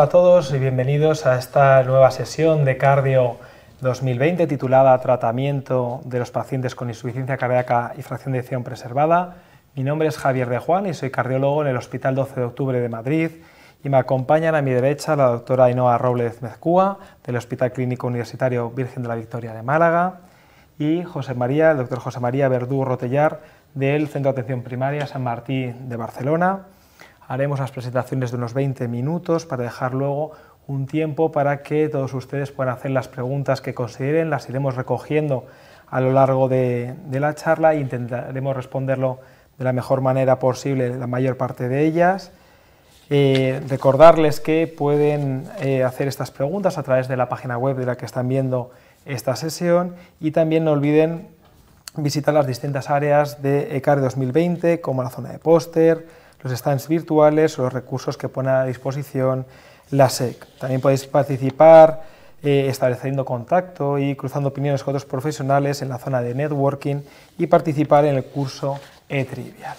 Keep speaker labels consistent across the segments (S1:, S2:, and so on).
S1: Hola a todos y bienvenidos a esta nueva sesión de Cardio 2020 titulada Tratamiento de los pacientes con insuficiencia cardíaca y fracción de acción preservada. Mi nombre es Javier de Juan y soy cardiólogo en el Hospital 12 de Octubre de Madrid y me acompañan a mi derecha la doctora Ainhoa Robles Mezcúa del Hospital Clínico Universitario Virgen de la Victoria de Málaga y José María, el doctor José María Verdú Rotellar del Centro de Atención Primaria San Martín de Barcelona. Haremos las presentaciones de unos 20 minutos para dejar luego un tiempo para que todos ustedes puedan hacer las preguntas que consideren, las iremos recogiendo a lo largo de, la charla e intentaremos responderlo de la mejor manera posible la mayor parte de ellas. Eh, recordarles que pueden eh, hacer estas preguntas a través de la página web de la que están viendo esta sesión y también no olviden visitar las distintas áreas de ECAR 2020 como la zona de póster, los stands virtuales o los recursos que pone a disposición la SEC. También podéis participar eh, estableciendo contacto y cruzando opiniones con otros profesionales en la zona de networking y participar en el curso e-trivial.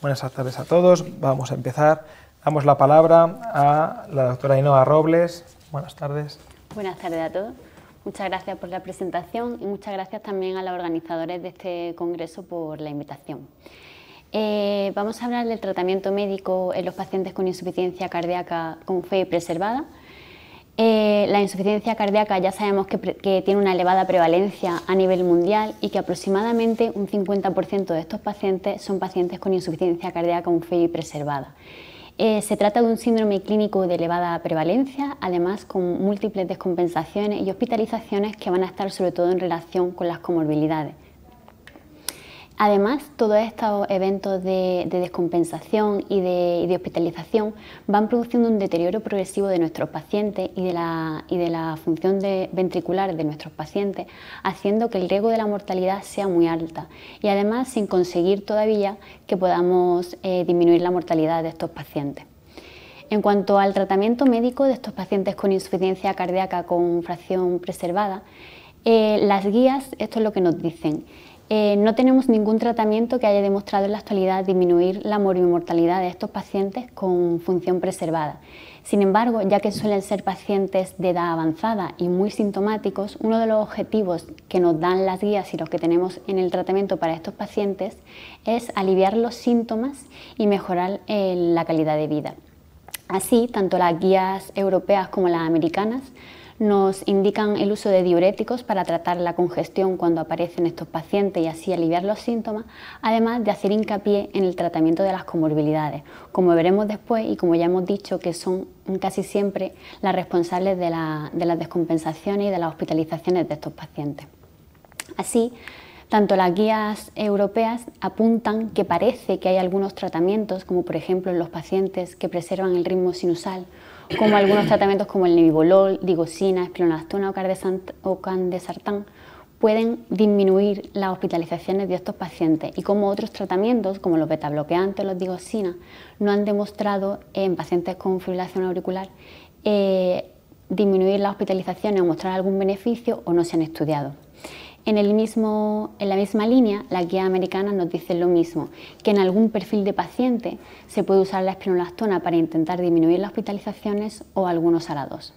S1: Buenas tardes a todos, vamos a empezar. Damos la palabra a la doctora Inoa Robles. Buenas tardes.
S2: Buenas tardes a todos. Muchas gracias por la presentación y muchas gracias también a los organizadores de este congreso por la invitación. Eh, vamos a hablar del tratamiento médico en los pacientes con insuficiencia cardíaca con FE preservada. Eh, la insuficiencia cardíaca ya sabemos que, tiene una elevada prevalencia a nivel mundial y que aproximadamente un 50% de estos pacientes son pacientes con insuficiencia cardíaca con FE preservada. Eh, se trata de un síndrome clínico de elevada prevalencia, además con múltiples descompensaciones y hospitalizaciones que van a estar sobre todo en relación con las comorbilidades. Además, todos estos eventos de, descompensación y de, hospitalización van produciendo un deterioro progresivo de nuestros pacientes y de la, función ventricular de nuestros pacientes, haciendo que el riesgo de la mortalidad sea muy alta y además sin conseguir todavía que podamos eh, disminuir la mortalidad de estos pacientes. En cuanto al tratamiento médico de estos pacientes con insuficiencia cardíaca con fracción preservada, eh, las guías, esto es lo que nos dicen, eh, no tenemos ningún tratamiento que haya demostrado en la actualidad disminuir la morimortalidad de estos pacientes con función preservada. Sin embargo, ya que suelen ser pacientes de edad avanzada y muy sintomáticos, uno de los objetivos que nos dan las guías y los que tenemos en el tratamiento para estos pacientes es aliviar los síntomas y mejorar eh, la calidad de vida. Así, tanto las guías europeas como las americanas nos indican el uso de diuréticos para tratar la congestión cuando aparecen estos pacientes y así aliviar los síntomas, además de hacer hincapié en el tratamiento de las comorbilidades, como veremos después y como ya hemos dicho que son casi siempre las responsables de, las descompensaciones y de las hospitalizaciones de estos pacientes. Así, tanto las guías europeas apuntan que parece que hay algunos tratamientos, como por ejemplo en los pacientes que preservan el ritmo sinusal como algunos tratamientos como el nivolol, digoxina, esplonastona o candesartán pueden disminuir las hospitalizaciones de estos pacientes y como otros tratamientos, como los betabloqueantes o los digocinas, no han demostrado en pacientes con fibrilación auricular eh, disminuir las hospitalizaciones o mostrar algún beneficio o no se han estudiado. En, el mismo, en la misma línea, la guía americana nos dice lo mismo, que en algún perfil de paciente se puede usar la espinolactona para intentar disminuir las hospitalizaciones o algunos arados.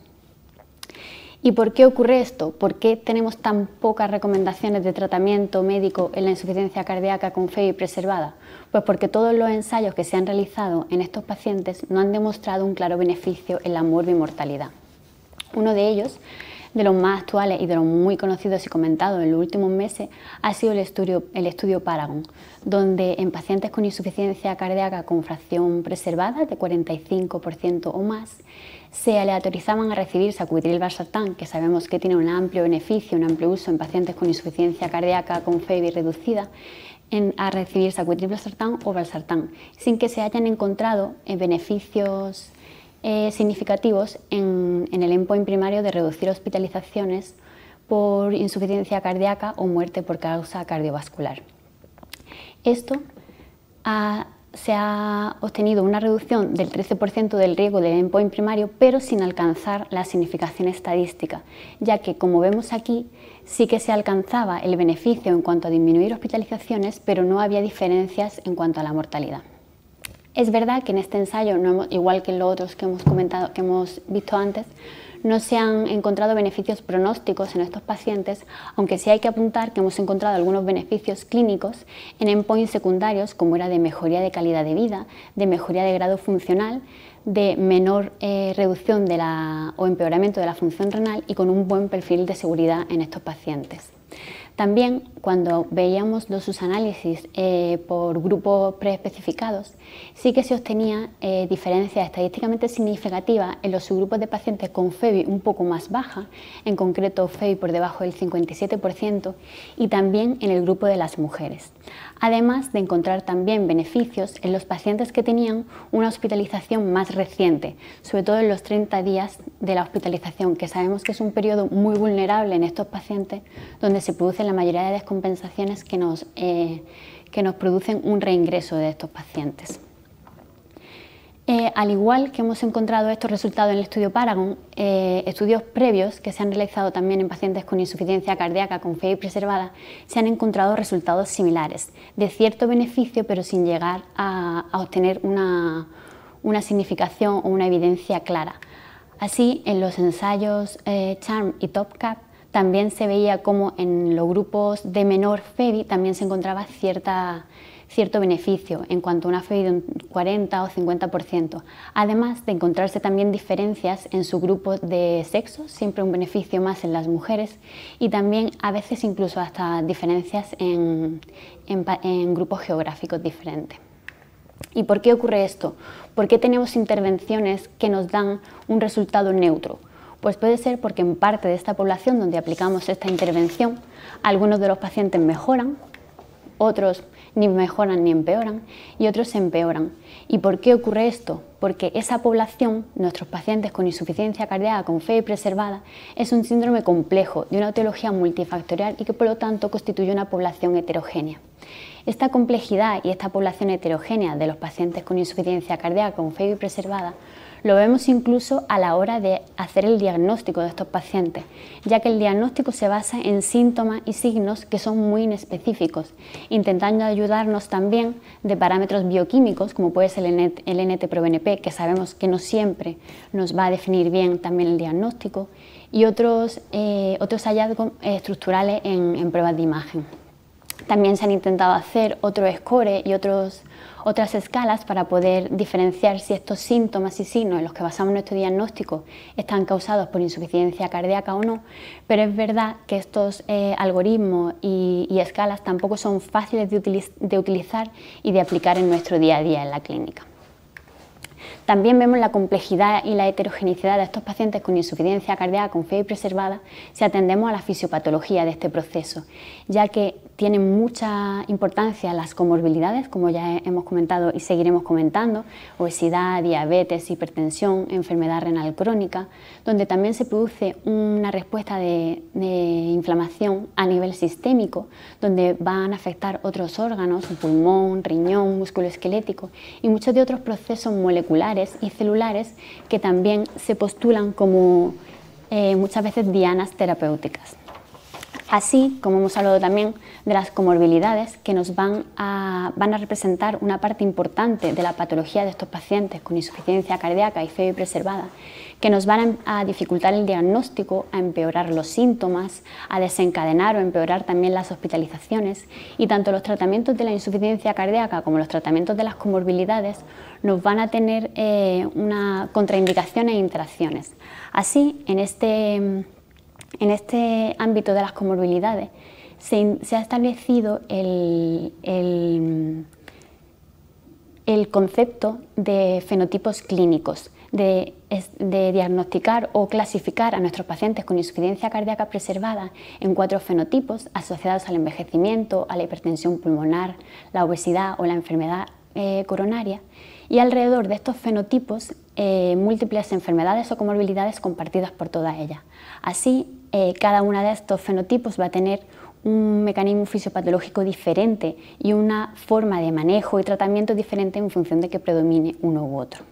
S2: ¿Y por qué ocurre esto? ¿Por qué tenemos tan pocas recomendaciones de tratamiento médico en la insuficiencia cardíaca con y preservada? Pues porque todos los ensayos que se han realizado en estos pacientes no han demostrado un claro beneficio en la mortalidad. Uno de ellos de los más actuales y de los muy conocidos y comentados en los últimos meses ha sido el estudio, el estudio Paragon, donde en pacientes con insuficiencia cardíaca con fracción preservada de 45% o más, se aleatorizaban a recibir sacubitril valsartán, que sabemos que tiene un amplio beneficio, un amplio uso en pacientes con insuficiencia cardíaca con FEBI reducida, a recibir sacubitril valsartán o valsartán, sin que se hayan encontrado eh, beneficios eh, significativos en, el endpoint primario de reducir hospitalizaciones por insuficiencia cardíaca o muerte por causa cardiovascular. Esto se ha obtenido una reducción del 13% del riesgo del endpoint primario, pero sin alcanzar la significación estadística, ya que, como vemos aquí, sí que se alcanzaba el beneficio en cuanto a disminuir hospitalizaciones, pero no había diferencias en cuanto a la mortalidad. Es verdad que en este ensayo, igual que en los otros que hemos comentado, que hemos visto antes, no se han encontrado beneficios pronósticos en estos pacientes, aunque sí hay que apuntar que hemos encontrado algunos beneficios clínicos en endpoints secundarios, como era de mejoría de calidad de vida, de mejoría de grado funcional, de menor eh, reducción de la, o empeoramiento de la función renal y con un buen perfil de seguridad en estos pacientes. También cuando veíamos los, sus análisis eh, por grupos preespecificados, sí que se obtenía eh, diferencias estadísticamente significativas en los subgrupos de pacientes con FEBI un poco más baja, en concreto FEBI por debajo del 57%, y también en el grupo de las mujeres además de encontrar también beneficios en los pacientes que tenían una hospitalización más reciente, sobre todo en los 30 días de la hospitalización, que sabemos que es un periodo muy vulnerable en estos pacientes, donde se producen la mayoría de descompensaciones que nos, eh, que nos producen un reingreso de estos pacientes. Eh, al igual que hemos encontrado estos resultados en el estudio Paragon, eh, estudios previos que se han realizado también en pacientes con insuficiencia cardíaca con y preservada, se han encontrado resultados similares, de cierto beneficio, pero sin llegar a, obtener una, significación o una evidencia clara. Así, en los ensayos eh, CHARM y TOPCAP también se veía como en los grupos de menor FEBI también se encontraba cierto beneficio en cuanto a una FEBI de un 40 o 50%, además de encontrarse también diferencias en su grupo de sexo, siempre un beneficio más en las mujeres, y también a veces incluso hasta diferencias en grupos geográficos diferentes. ¿Y por qué ocurre esto? ¿Por qué tenemos intervenciones que nos dan un resultado neutro? Pues puede ser porque en parte de esta población donde aplicamos esta intervención, algunos de los pacientes mejoran, otros ni mejoran ni empeoran y otros empeoran. ¿Y por qué ocurre esto? Porque esa población, nuestros pacientes con insuficiencia cardíaca con fe preservada, es un síndrome complejo de una etiología multifactorial y que por lo tanto constituye una población heterogénea. Esta complejidad y esta población heterogénea de los pacientes con insuficiencia cardíaca con fe preservada lo vemos incluso a la hora de hacer el diagnóstico de estos pacientes, ya que el diagnóstico se basa en síntomas y signos que son muy inespecíficos, intentando ayudarnos también de parámetros bioquímicos, como puede ser el, NT, probnp que sabemos que no siempre nos va a definir bien también el diagnóstico, y otros, eh, otros hallazgos estructurales en, pruebas de imagen. También se han intentado hacer otros score y otros otras escalas para poder diferenciar si estos síntomas y signos en los que basamos nuestro diagnóstico están causados por insuficiencia cardíaca o no, pero es verdad que estos eh, algoritmos y, escalas tampoco son fáciles de, de utilizar y de aplicar en nuestro día a día en la clínica. También vemos la complejidad y la heterogeneidad de estos pacientes con insuficiencia cardíaca con fe y preservada si atendemos a la fisiopatología de este proceso, ya que tienen mucha importancia las comorbilidades, como ya hemos comentado y seguiremos comentando, obesidad, diabetes, hipertensión, enfermedad renal crónica, donde también se produce una respuesta de, de inflamación a nivel sistémico, donde van a afectar otros órganos, pulmón, riñón, músculo esquelético y muchos de otros procesos moleculares y celulares que también se postulan como eh, muchas veces dianas terapéuticas así como hemos hablado también de las comorbilidades que nos van a, van a representar una parte importante de la patología de estos pacientes con insuficiencia cardíaca y y preservada, que nos van a, dificultar el diagnóstico, a empeorar los síntomas, a desencadenar o empeorar también las hospitalizaciones y tanto los tratamientos de la insuficiencia cardíaca como los tratamientos de las comorbilidades nos van a tener eh, una contraindicaciones e interacciones. Así, en este en este ámbito de las comorbilidades se, ha establecido el, concepto de fenotipos clínicos, de, diagnosticar o clasificar a nuestros pacientes con insuficiencia cardíaca preservada en cuatro fenotipos asociados al envejecimiento, a la hipertensión pulmonar, la obesidad o la enfermedad eh, coronaria y alrededor de estos fenotipos eh, múltiples enfermedades o comorbilidades compartidas por todas ellas. Así, eh, cada uno de estos fenotipos va a tener un mecanismo fisiopatológico diferente y una forma de manejo y tratamiento diferente en función de que predomine uno u otro.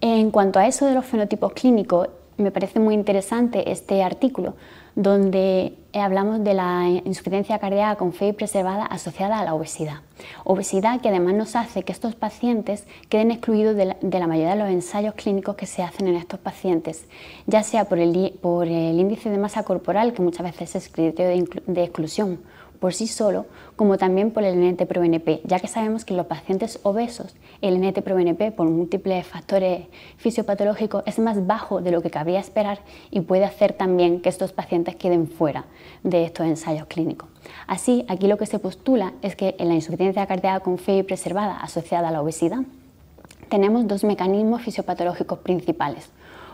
S2: En cuanto a eso de los fenotipos clínicos, me parece muy interesante este artículo, donde eh, hablamos de la insuficiencia cardíaca con fe preservada asociada a la obesidad. Obesidad que además nos hace que estos pacientes queden excluidos de la, mayoría de los ensayos clínicos que se hacen en estos pacientes, ya sea por el, índice de masa corporal, que muchas veces es criterio de exclusión, por sí solo, como también por el NT-proBNP, ya que sabemos que en los pacientes obesos el NT-proBNP por múltiples factores fisiopatológicos es más bajo de lo que cabría esperar y puede hacer también que estos pacientes queden fuera de estos ensayos clínicos. Así, aquí lo que se postula es que en la insuficiencia cardíaca con fe preservada asociada a la obesidad, tenemos dos mecanismos fisiopatológicos principales.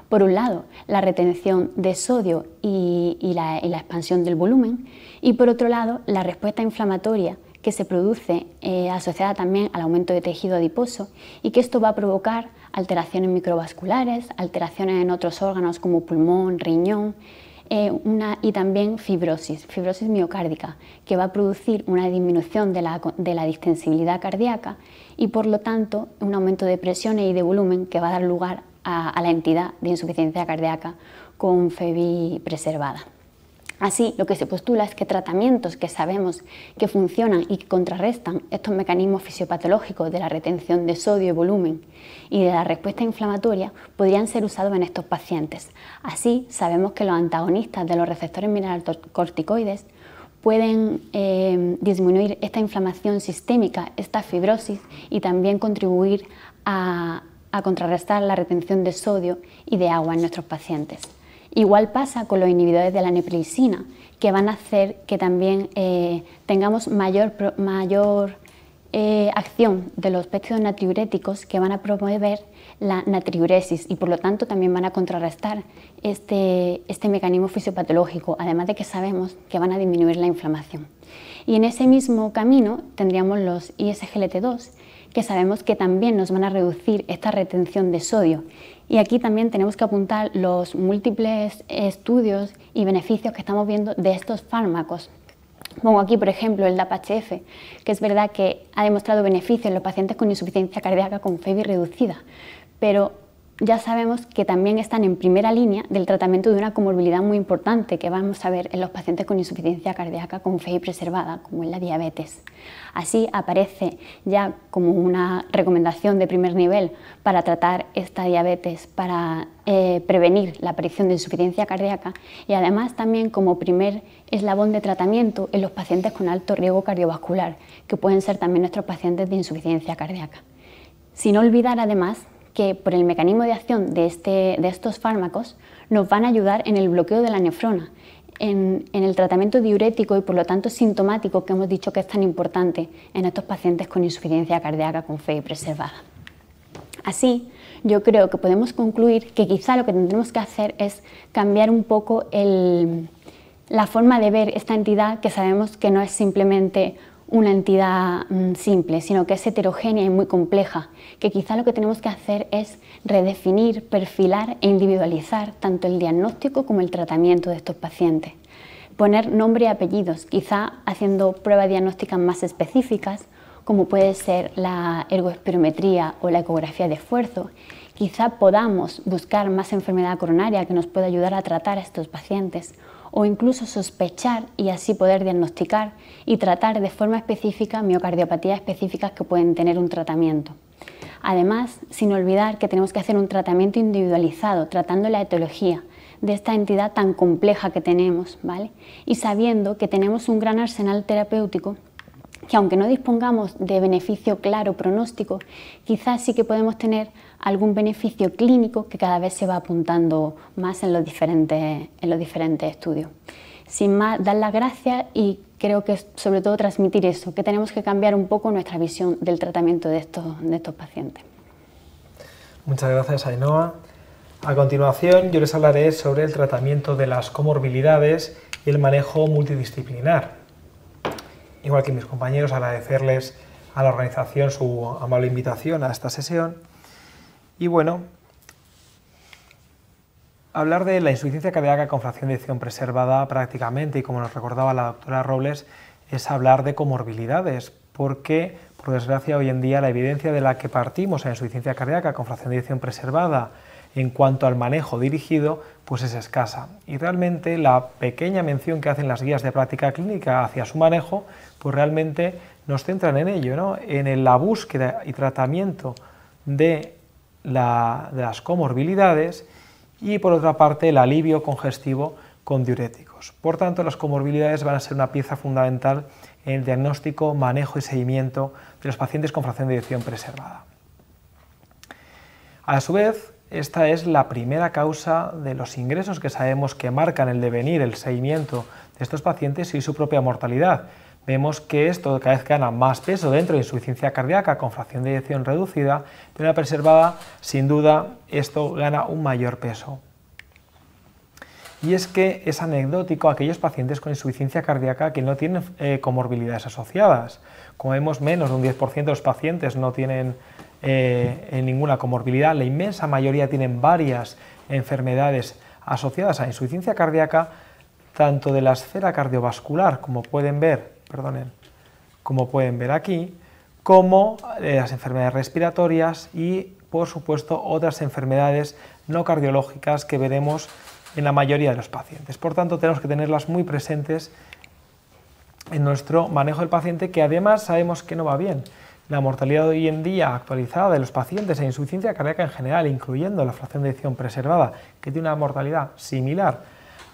S2: Por un lado, la retención de sodio y, la, expansión del volumen, y por otro lado, la respuesta inflamatoria que se produce eh, asociada también al aumento de tejido adiposo y que esto va a provocar alteraciones microvasculares, alteraciones en otros órganos como pulmón, riñón, eh, y también fibrosis, fibrosis miocárdica, que va a producir una disminución de la, distensibilidad cardíaca y por lo tanto un aumento de presiones y de volumen que va a dar lugar a, a la entidad de insuficiencia cardíaca con FEBI preservada. Así, lo que se postula es que tratamientos que sabemos que funcionan y que contrarrestan estos mecanismos fisiopatológicos de la retención de sodio y volumen y de la respuesta inflamatoria podrían ser usados en estos pacientes. Así, sabemos que los antagonistas de los receptores mineralocorticoides pueden eh, disminuir esta inflamación sistémica, esta fibrosis y también contribuir a contrarrestar la retención de sodio y de agua en nuestros pacientes. Igual pasa con los inhibidores de la neprilisina, que van a hacer que también eh, tengamos mayor, eh, acción de los péptidos natriuréticos que van a promover la natriuresis y por lo tanto también van a contrarrestar este, este mecanismo fisiopatológico, además de que sabemos que van a disminuir la inflamación. Y en ese mismo camino tendríamos los ISGLT2, que sabemos que también nos van a reducir esta retención de sodio y aquí también tenemos que apuntar los múltiples estudios y beneficios que estamos viendo de estos fármacos. Pongo aquí, por ejemplo, el DAPA-HF, que es verdad que ha demostrado beneficios en los pacientes con insuficiencia cardíaca con FEBI reducida, pero ya sabemos que también están en primera línea del tratamiento de una comorbilidad muy importante que vamos a ver en los pacientes con insuficiencia cardíaca con y preservada, como es la diabetes. Así aparece ya como una recomendación de primer nivel para tratar esta diabetes, para eh, prevenir la aparición de insuficiencia cardíaca y además también como primer eslabón de tratamiento en los pacientes con alto riesgo cardiovascular, que pueden ser también nuestros pacientes de insuficiencia cardíaca. Sin olvidar además que por el mecanismo de acción este, de, estos fármacos nos van a ayudar en el bloqueo de la nefrona, en, el tratamiento diurético y por lo tanto sintomático que hemos dicho que es tan importante en estos pacientes con insuficiencia cardíaca con fe preservada. Así, yo creo que podemos concluir que quizá lo que tendremos que hacer es cambiar un poco la forma de ver esta entidad que sabemos que no es simplemente una entidad mm, simple, sino que es heterogénea y muy compleja, que quizá lo que tenemos que hacer es redefinir, perfilar e individualizar tanto el diagnóstico como el tratamiento de estos pacientes. Poner nombre y apellidos, quizá haciendo pruebas diagnósticas más específicas, como puede ser la ergoespirometría o la ecografía de esfuerzo, quizá podamos buscar más enfermedad coronaria que nos pueda ayudar a tratar a estos pacientes o incluso sospechar y así poder diagnosticar y tratar de forma específica miocardiopatías específicas que pueden tener un tratamiento. Además, sin olvidar que tenemos que hacer un tratamiento individualizado, tratando la etiología de esta entidad tan compleja que tenemos, ¿vale? Y sabiendo que tenemos un gran arsenal terapéutico que aunque no dispongamos de beneficio claro pronóstico, quizás sí que podemos tener algún beneficio clínico que cada vez se va apuntando más en los diferentes, estudios. Sin más, dar las gracias y creo que sobre todo transmitir eso, que tenemos que cambiar un poco nuestra visión del tratamiento de estos, de estos pacientes.
S1: Muchas gracias, Ainhoa. A continuación, yo les hablaré sobre el tratamiento de las comorbilidades y el manejo multidisciplinar. Igual que mis compañeros, agradecerles a la organización su amable invitación a esta sesión y bueno, hablar de la insuficiencia cardíaca con fracción de edición preservada prácticamente, y como nos recordaba la doctora Robles, es hablar de comorbilidades, porque por desgracia hoy en día la evidencia de la que partimos en insuficiencia cardíaca con fracción de edición preservada en cuanto al manejo dirigido, pues es escasa. Y realmente la pequeña mención que hacen las guías de práctica clínica hacia su manejo, pues realmente nos centran en ello, en la búsqueda y tratamiento de de las comorbilidades y por otra parte el alivio congestivo con diuréticos. Por tanto, las comorbilidades van a ser una pieza fundamental en el diagnóstico, manejo y seguimiento de los pacientes con fracción de eyección preservada. A su vez, esta es la primera causa de los ingresos que sabemos que marcan el devenir, el seguimiento de estos pacientes y su propia mortalidad, vemos que esto cada vez gana más peso dentro de insuficiencia cardíaca con fracción de eyección reducida, pero la preservada, sin duda, esto gana un mayor peso. Y es que es anecdótico aquellos pacientes con insuficiencia cardíaca que no tienen eh, comorbilidades asociadas. Como vemos, menos de un 10% de los pacientes no tienen eh, ninguna comorbilidad, la inmensa mayoría tienen varias enfermedades asociadas a insuficiencia cardíaca, tanto de la esfera cardiovascular, como pueden ver perdonen, como pueden ver aquí, como eh, las enfermedades respiratorias y, por supuesto, otras enfermedades no cardiológicas que veremos en la mayoría de los pacientes. Por tanto, tenemos que tenerlas muy presentes en nuestro manejo del paciente, que además sabemos que no va bien. La mortalidad hoy en día actualizada de los pacientes en insuficiencia cardíaca en general, incluyendo la fracción de edición preservada, que tiene una mortalidad similar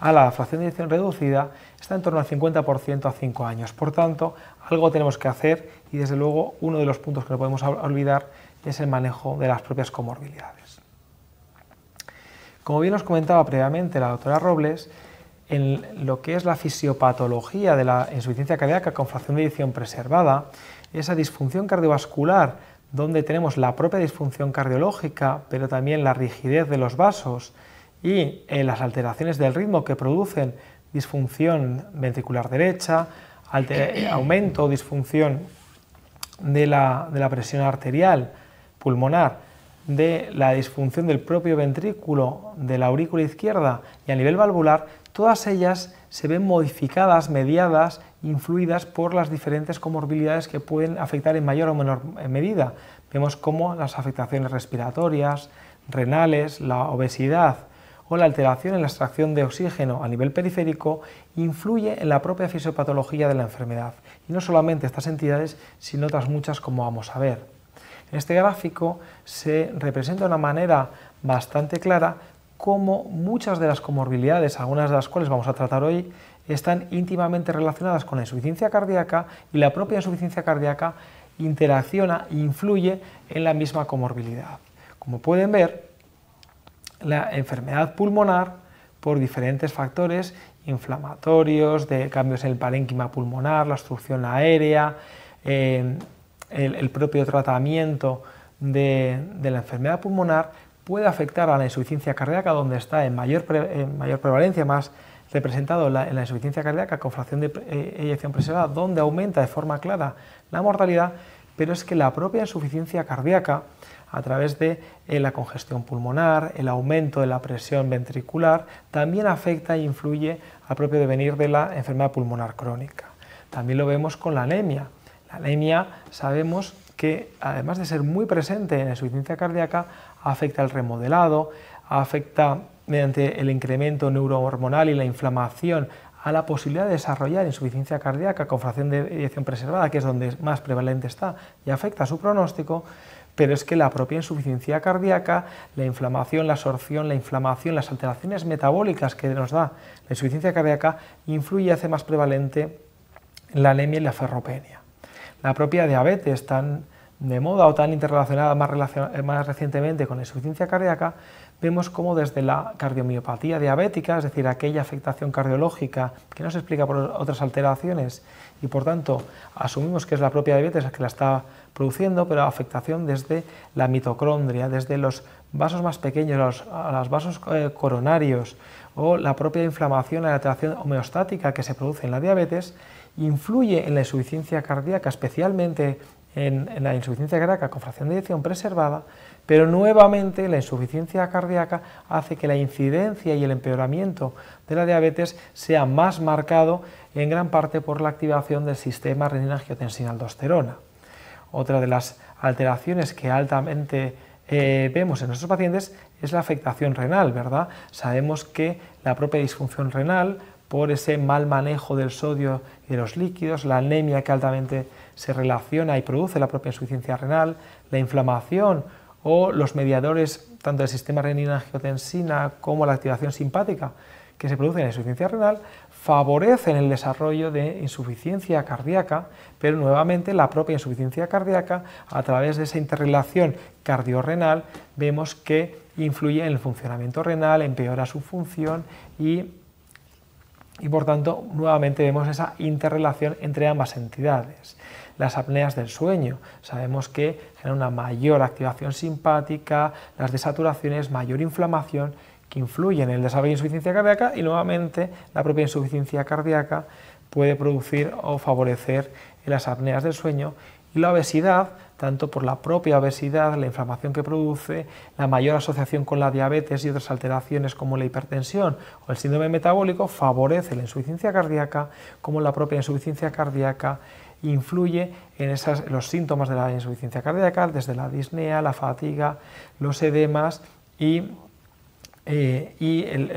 S1: a la fracción de edición reducida, está en torno al 50% a 5 años. Por tanto, algo tenemos que hacer y desde luego uno de los puntos que no podemos olvidar es el manejo de las propias comorbilidades. Como bien os comentaba previamente la doctora Robles, en lo que es la fisiopatología de la insuficiencia cardíaca con fracción de edición preservada, esa disfunción cardiovascular donde tenemos la propia disfunción cardiológica, pero también la rigidez de los vasos y eh, las alteraciones del ritmo que producen disfunción ventricular derecha, eh, aumento o disfunción de la, de la presión arterial pulmonar, de la disfunción del propio ventrículo, de la aurícula izquierda y a nivel valvular, todas ellas se ven modificadas, mediadas, influidas por las diferentes comorbilidades que pueden afectar en mayor o menor eh, medida. Vemos cómo las afectaciones respiratorias, renales, la obesidad, o la alteración en la extracción de oxígeno a nivel periférico influye en la propia fisiopatología de la enfermedad, y no solamente estas entidades, sino otras muchas como vamos a ver. En este gráfico se representa de una manera bastante clara cómo muchas de las comorbilidades, algunas de las cuales vamos a tratar hoy, están íntimamente relacionadas con la insuficiencia cardíaca y la propia insuficiencia cardíaca interacciona e influye en la misma comorbilidad. Como pueden ver, la enfermedad pulmonar por diferentes factores inflamatorios, de cambios en el parénquima pulmonar, la obstrucción aérea, em, el, propio tratamiento de, la enfermedad pulmonar puede afectar a la insuficiencia cardíaca, donde está en mayor, prevalencia, más representado en la insuficiencia cardíaca con fracción de eh, eyección preservada, donde aumenta de forma clara la mortalidad, pero es que la propia insuficiencia cardíaca, a través de eh, la congestión pulmonar, el aumento de la presión ventricular, también afecta e influye al propio devenir de la enfermedad pulmonar crónica. También lo vemos con la anemia. La anemia sabemos que, además de ser muy presente en la insuficiencia cardíaca, afecta el remodelado, afecta mediante el incremento neurohormonal y la inflamación a la posibilidad de desarrollar insuficiencia cardíaca con fracción de eyección preservada, que es donde más prevalente está y afecta a su pronóstico, pero es que la propia insuficiencia cardíaca, la inflamación, la absorción, la inflamación, las alteraciones metabólicas que nos da la insuficiencia cardíaca influye y hace más prevalente la anemia y la ferropenia. La propia diabetes tan de moda o tan interrelacionada más, más recientemente con la insuficiencia cardíaca vemos cómo desde la cardiomiopatía diabética, es decir, aquella afectación cardiológica que no se explica por otras alteraciones y por tanto asumimos que es la propia diabetes la que la está produciendo, pero afectación desde la mitocondria, desde los vasos más pequeños, los, a los vasos eh, coronarios o la propia inflamación, la alteración homeostática que se produce en la diabetes, influye en la insuficiencia cardíaca, especialmente en, la insuficiencia cardíaca con fracción de edición preservada, pero nuevamente la insuficiencia cardíaca hace que la incidencia y el empeoramiento de la diabetes sea más marcado en gran parte por la activación del sistema renina-angiotensina-aldosterona. Otra de las alteraciones que altamente eh, vemos en nuestros pacientes es la afectación renal, ¿verdad? Sabemos que la propia disfunción renal, por ese mal manejo del sodio y de los líquidos, la anemia que altamente se relaciona y produce la propia insuficiencia renal, la inflamación o los mediadores tanto del sistema renina-angiotensina como la activación simpática que se produce en la insuficiencia renal favorecen el desarrollo de insuficiencia cardíaca, pero nuevamente la propia insuficiencia cardíaca, a través de esa interrelación cardiorrenal, vemos que influye en el funcionamiento renal, empeora su función y por tanto nuevamente vemos esa interrelación entre ambas entidades las apneas del sueño. Sabemos que genera una mayor activación simpática, las desaturaciones, mayor inflamación que influyen en el desarrollo de insuficiencia cardíaca y nuevamente la propia insuficiencia cardíaca puede producir o favorecer las apneas del sueño y la obesidad, tanto por la propia obesidad, la inflamación que produce, la mayor asociación con la diabetes y otras alteraciones como la hipertensión o el síndrome metabólico, favorece la insuficiencia cardíaca como la propia insuficiencia cardíaca influye en los síntomas de la insuficiencia cardíaca, desde la disnea, la fatiga, los edemas y, eh,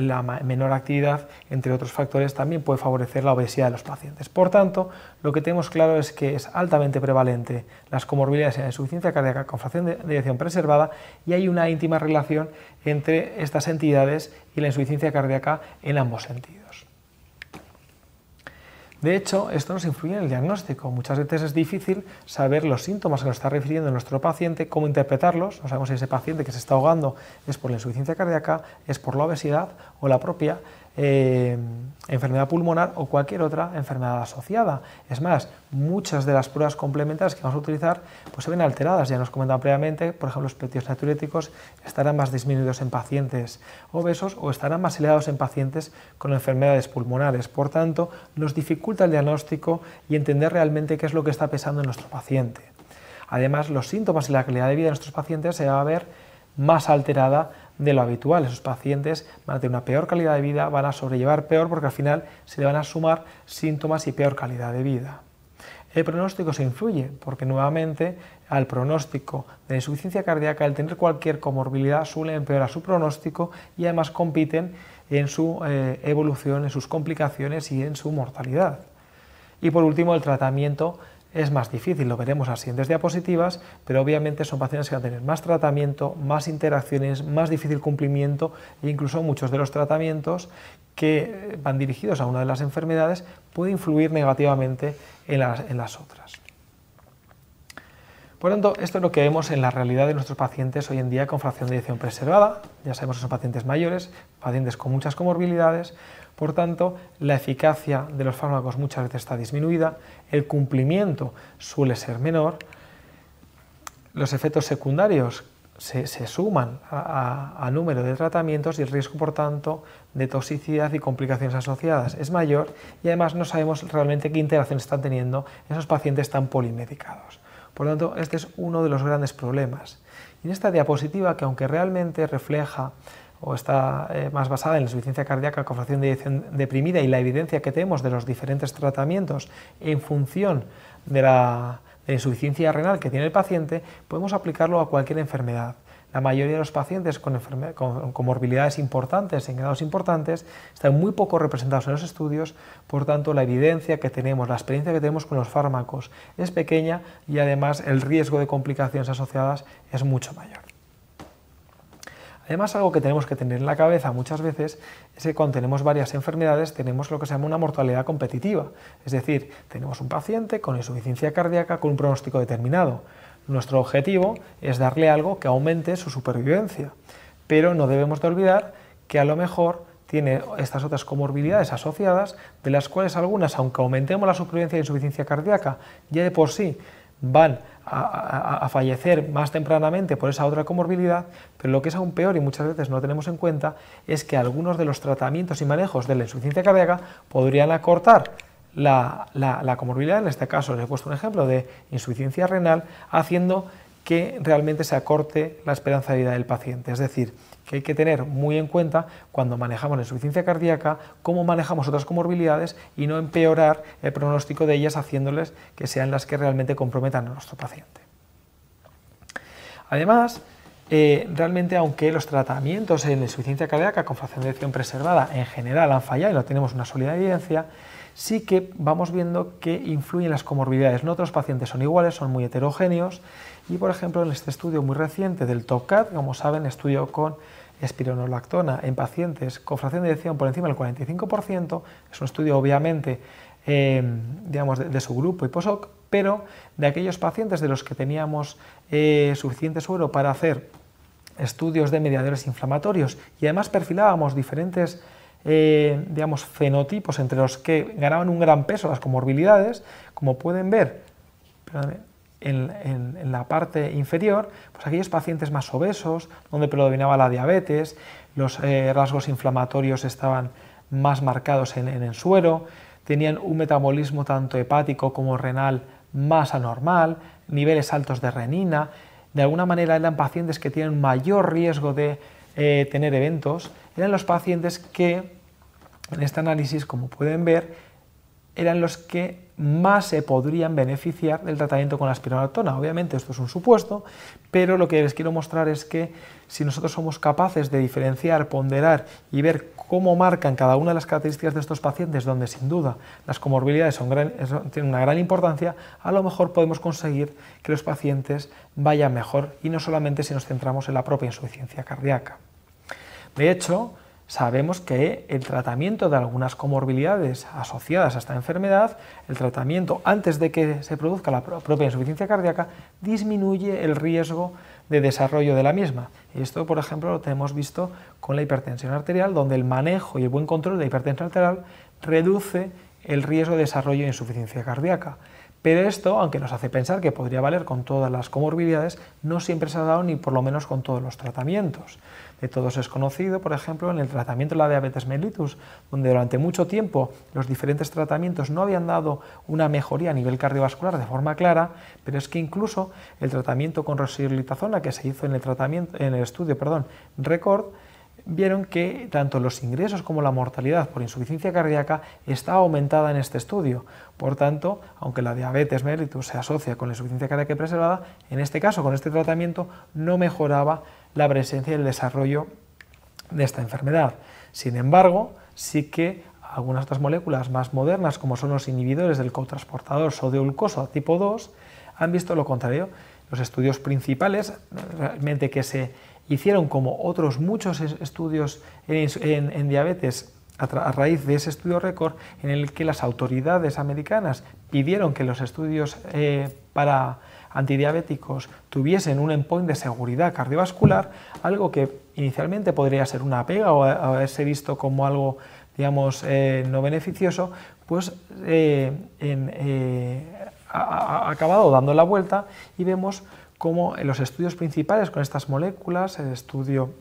S1: la menor actividad, entre otros factores, también puede favorecer la obesidad de los pacientes. Por tanto, lo que tenemos claro es que es altamente prevalente las comorbilidades en la insuficiencia cardíaca con fracción de dirección preservada y hay una íntima relación entre estas entidades y la insuficiencia cardíaca en ambos sentidos. De hecho, esto nos influye en el diagnóstico. Muchas veces es difícil saber los síntomas que nos está refiriendo nuestro paciente, cómo interpretarlos. No sabemos si ese paciente que se está ahogando es por la insuficiencia cardíaca, es por la obesidad o la propia eh, enfermedad pulmonar o cualquier otra enfermedad asociada. Es más, muchas de las pruebas complementarias que vamos a utilizar pues se ven alteradas, ya nos comentaba previamente, por ejemplo, los precios natriuréticos estarán más disminuidos en pacientes obesos o estarán más elevados en pacientes con enfermedades pulmonares. Por tanto, nos dificulta el diagnóstico y entender realmente qué es lo que está pesando en nuestro paciente. Además, los síntomas y la calidad de vida de nuestros pacientes se va a ver más alterada de lo habitual. Esos pacientes van a tener una peor calidad de vida, van a sobrellevar peor porque al final se le van a sumar síntomas y peor calidad de vida. El pronóstico se influye porque nuevamente al pronóstico de insuficiencia cardíaca, el tener cualquier comorbilidad suele empeorar su pronóstico y además compiten en su eh, evolución, en sus complicaciones y en su mortalidad. Y por último, el tratamiento es más difícil, lo veremos en las siguientes diapositivas, pero obviamente son pacientes que van a tener más tratamiento, más interacciones, más difícil cumplimiento e incluso muchos de los tratamientos que eh, van dirigidos a una de las enfermedades puede influir negativamente en las, en las otras. Por lo tanto, esto es lo que vemos en la realidad de nuestros pacientes hoy en día con fracción de edición preservada. Ya sabemos que son pacientes mayores, pacientes con muchas comorbilidades, por tanto, la eficacia de los fármacos muchas veces está disminuida, el cumplimiento suele ser menor, los efectos secundarios se, suman a, número de tratamientos y el riesgo, por tanto, de toxicidad y complicaciones asociadas es mayor y además no sabemos realmente qué interacción están teniendo esos pacientes tan polimedicados. Por tanto, este es uno de los grandes problemas. en esta diapositiva, que aunque realmente refleja o está eh, más basada en la insuficiencia cardíaca con fracción de deprimida y la evidencia que tenemos de los diferentes tratamientos en función de la, insuficiencia renal que tiene el paciente, podemos aplicarlo a cualquier enfermedad. La mayoría de los pacientes con, con, comorbilidades importantes, en grados importantes, están muy poco representados en los estudios, por tanto la evidencia que tenemos, la experiencia que tenemos con los fármacos es pequeña y además el riesgo de complicaciones asociadas es mucho mayor. Además, algo que tenemos que tener en la cabeza muchas veces es que cuando tenemos varias enfermedades tenemos lo que se llama una mortalidad competitiva. Es decir, tenemos un paciente con insuficiencia cardíaca con un pronóstico determinado. Nuestro objetivo es darle algo que aumente su supervivencia. Pero no debemos de olvidar que a lo mejor tiene estas otras comorbilidades asociadas, de las cuales algunas, aunque aumentemos la supervivencia de insuficiencia cardíaca, ya de por sí van a, fallecer más tempranamente por esa otra comorbilidad, pero lo que es aún peor y muchas veces no tenemos en cuenta es que algunos de los tratamientos y manejos de la insuficiencia cardíaca podrían acortar la, la comorbilidad, en este caso les he puesto un ejemplo de insuficiencia renal, haciendo que realmente se acorte la esperanza de vida del paciente. Es decir, que hay que tener muy en cuenta cuando manejamos la insuficiencia cardíaca, cómo manejamos otras comorbilidades y no empeorar el pronóstico de ellas haciéndoles que sean las que realmente comprometan a nuestro paciente. Además, eh, realmente aunque los tratamientos en insuficiencia cardíaca con fracción de acción preservada en general han fallado y lo tenemos una sólida evidencia, sí que vamos viendo que influyen las comorbilidades. No otros pacientes son iguales, son muy heterogéneos y por ejemplo, en este estudio muy reciente del TOCAT, como saben, estudio con espironolactona en pacientes con fracción de eyección por encima del 45%, es un estudio obviamente em, digamos, de, su grupo hiposoc, pero de aquellos pacientes de los que teníamos eh, suficiente suero para hacer estudios de mediadores inflamatorios y además perfilábamos diferentes eh, digamos, fenotipos entre los que ganaban un gran peso las comorbilidades, como pueden ver, en, la parte inferior, pues aquellos pacientes más obesos, donde predominaba la diabetes, los eh, rasgos inflamatorios estaban más marcados en, el suero, tenían un metabolismo tanto hepático como renal más anormal, niveles altos de renina, de alguna manera eran pacientes que tienen mayor riesgo de eh, tener eventos, eran los pacientes que en este análisis, como pueden ver, eran los que más se podrían beneficiar del tratamiento con la Obviamente esto es un supuesto, pero lo que les quiero mostrar es que si nosotros somos capaces de diferenciar, ponderar y ver cómo marcan cada una de las características de estos pacientes, donde sin duda las comorbilidades son tienen una gran importancia, a lo mejor podemos conseguir que los pacientes vayan mejor y no solamente si nos centramos en la propia insuficiencia cardíaca. De hecho, sabemos que el tratamiento de algunas comorbilidades asociadas a esta enfermedad, el tratamiento antes de que se produzca la propia insuficiencia cardíaca, disminuye el riesgo de desarrollo de la misma. esto, por ejemplo, lo tenemos visto con la hipertensión arterial, donde el manejo y el buen control de la hipertensión arterial reduce el riesgo de desarrollo de insuficiencia cardíaca. Pero esto, aunque nos hace pensar que podría valer con todas las comorbilidades, no siempre se ha dado ni por lo menos con todos los tratamientos de todos es conocido, por ejemplo, en el tratamiento de la diabetes mellitus, donde durante mucho tiempo los diferentes tratamientos no habían dado una mejoría a nivel cardiovascular de forma clara, pero es que incluso el tratamiento con la que se hizo en el, tratamiento, en el estudio perdón, RECORD, vieron que tanto los ingresos como la mortalidad por insuficiencia cardíaca está aumentada en este estudio. Por tanto, aunque la diabetes mellitus se asocia con la insuficiencia cardíaca preservada, en este caso, con este tratamiento, no mejoraba la presencia y el desarrollo de esta enfermedad. Sin embargo, sí que algunas otras moléculas más modernas, como son los inhibidores del cotransportador sodio-glucosa tipo 2, han visto lo contrario. Los estudios principales realmente que se hicieron, como otros muchos estudios en, diabetes a, raíz de ese estudio récord, en el que las autoridades americanas pidieron que los estudios eh, para antidiabéticos tuviesen un endpoint de seguridad cardiovascular, algo que inicialmente podría ser una pega o haberse visto como algo, digamos, eh, no beneficioso, pues eh, eh, ha, acabado dando la vuelta y vemos cómo en los estudios principales con estas moléculas, el estudio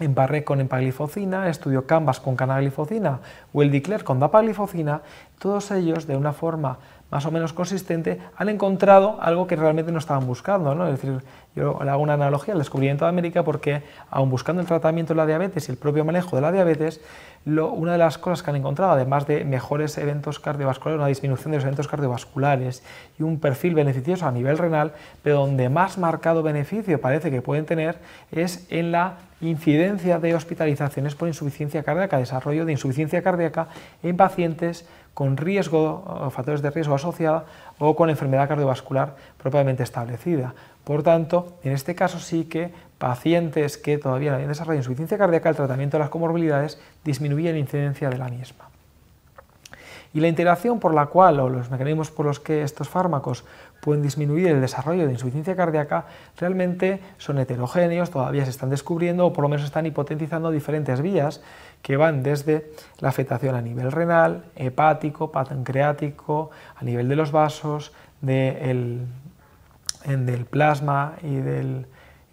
S1: en con empaglifocina, estudio Canvas con canaglifocina o el Dicler con dapaglifocina, todos ellos de una forma más o menos consistente, han encontrado algo que realmente no estaban buscando. ¿no? Es decir, yo le hago una analogía al descubrimiento de América porque, aun buscando el tratamiento de la diabetes y el propio manejo de la diabetes, una de las cosas que han encontrado, además de mejores eventos cardiovasculares, una disminución de los eventos cardiovasculares y un perfil beneficioso a nivel renal, pero donde más marcado beneficio parece que pueden tener es en la incidencia de hospitalizaciones por insuficiencia cardíaca, desarrollo de insuficiencia cardíaca en pacientes con riesgo, factores de riesgo asociada o con enfermedad cardiovascular propiamente establecida. Por tanto, en este caso sí que pacientes que todavía no habían desarrollado insuficiencia cardíaca, el tratamiento de las comorbilidades disminuía la incidencia de la misma. Y la interacción por la cual o los mecanismos por los que estos fármacos pueden disminuir el desarrollo de insuficiencia cardíaca realmente son heterogéneos, todavía se están descubriendo o por lo menos están hipotetizando diferentes vías que van desde la afectación a nivel renal, hepático, pancreático, a nivel de los vasos, de del plasma y, de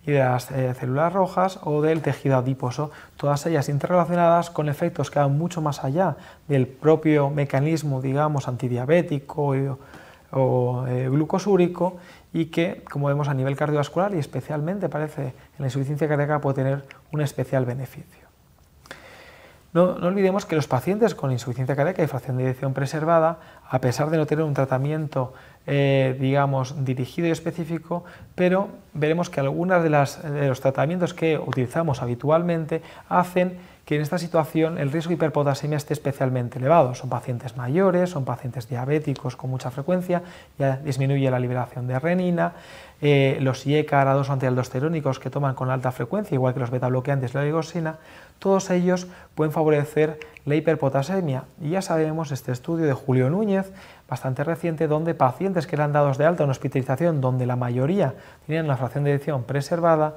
S1: las eh, células rojas o del tejido adiposo, todas ellas interrelacionadas con efectos que van mucho más allá del propio mecanismo, digamos, antidiabético o eh, glucosúrico y que, como vemos a nivel cardiovascular y especialmente parece en la insuficiencia cardíaca, puede tener un especial beneficio. No, olvidemos que los pacientes con insuficiencia cardíaca y fracción de dirección preservada, a pesar de no tener un tratamiento, eh, digamos, dirigido y específico, pero veremos que algunos de, de, los tratamientos que utilizamos habitualmente hacen que en esta situación el riesgo de hiperpotasemia esté especialmente elevado. Son pacientes mayores, son pacientes diabéticos con mucha frecuencia, ya disminuye la liberación de renina, eh, los IECA, o antialdosterónicos que toman con alta frecuencia, igual que los beta bloqueantes, la oligosina, todos ellos pueden favorecer la hiperpotasemia. Y ya sabemos este estudio de Julio Núñez, bastante reciente, donde pacientes que eran dados de alta en hospitalización, donde la mayoría tenían una fracción de edición preservada,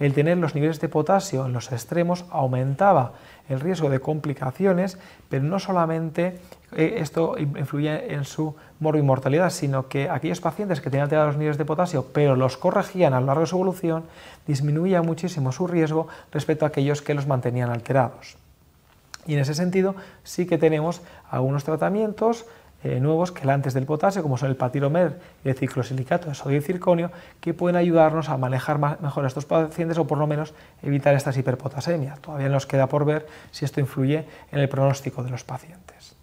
S1: el tener los niveles de potasio en los extremos aumentaba el riesgo de complicaciones, pero no solamente eh, esto influía en su morbi-mortalidad, sino que aquellos pacientes que tenían alterados los niveles de potasio, pero los corregían a lo largo de su evolución, disminuía muchísimo su riesgo respecto a aquellos que los mantenían alterados. Y en ese sentido sí que tenemos algunos tratamientos eh, que el antes del potasio, como son el patiromer y el ciclosilicato de sodio y circonio, que pueden ayudarnos a manejar mejor a estos pacientes o por lo menos evitar estas hiperpotasemias. Todavía nos queda por ver si esto influye en el pronóstico de los pacientes.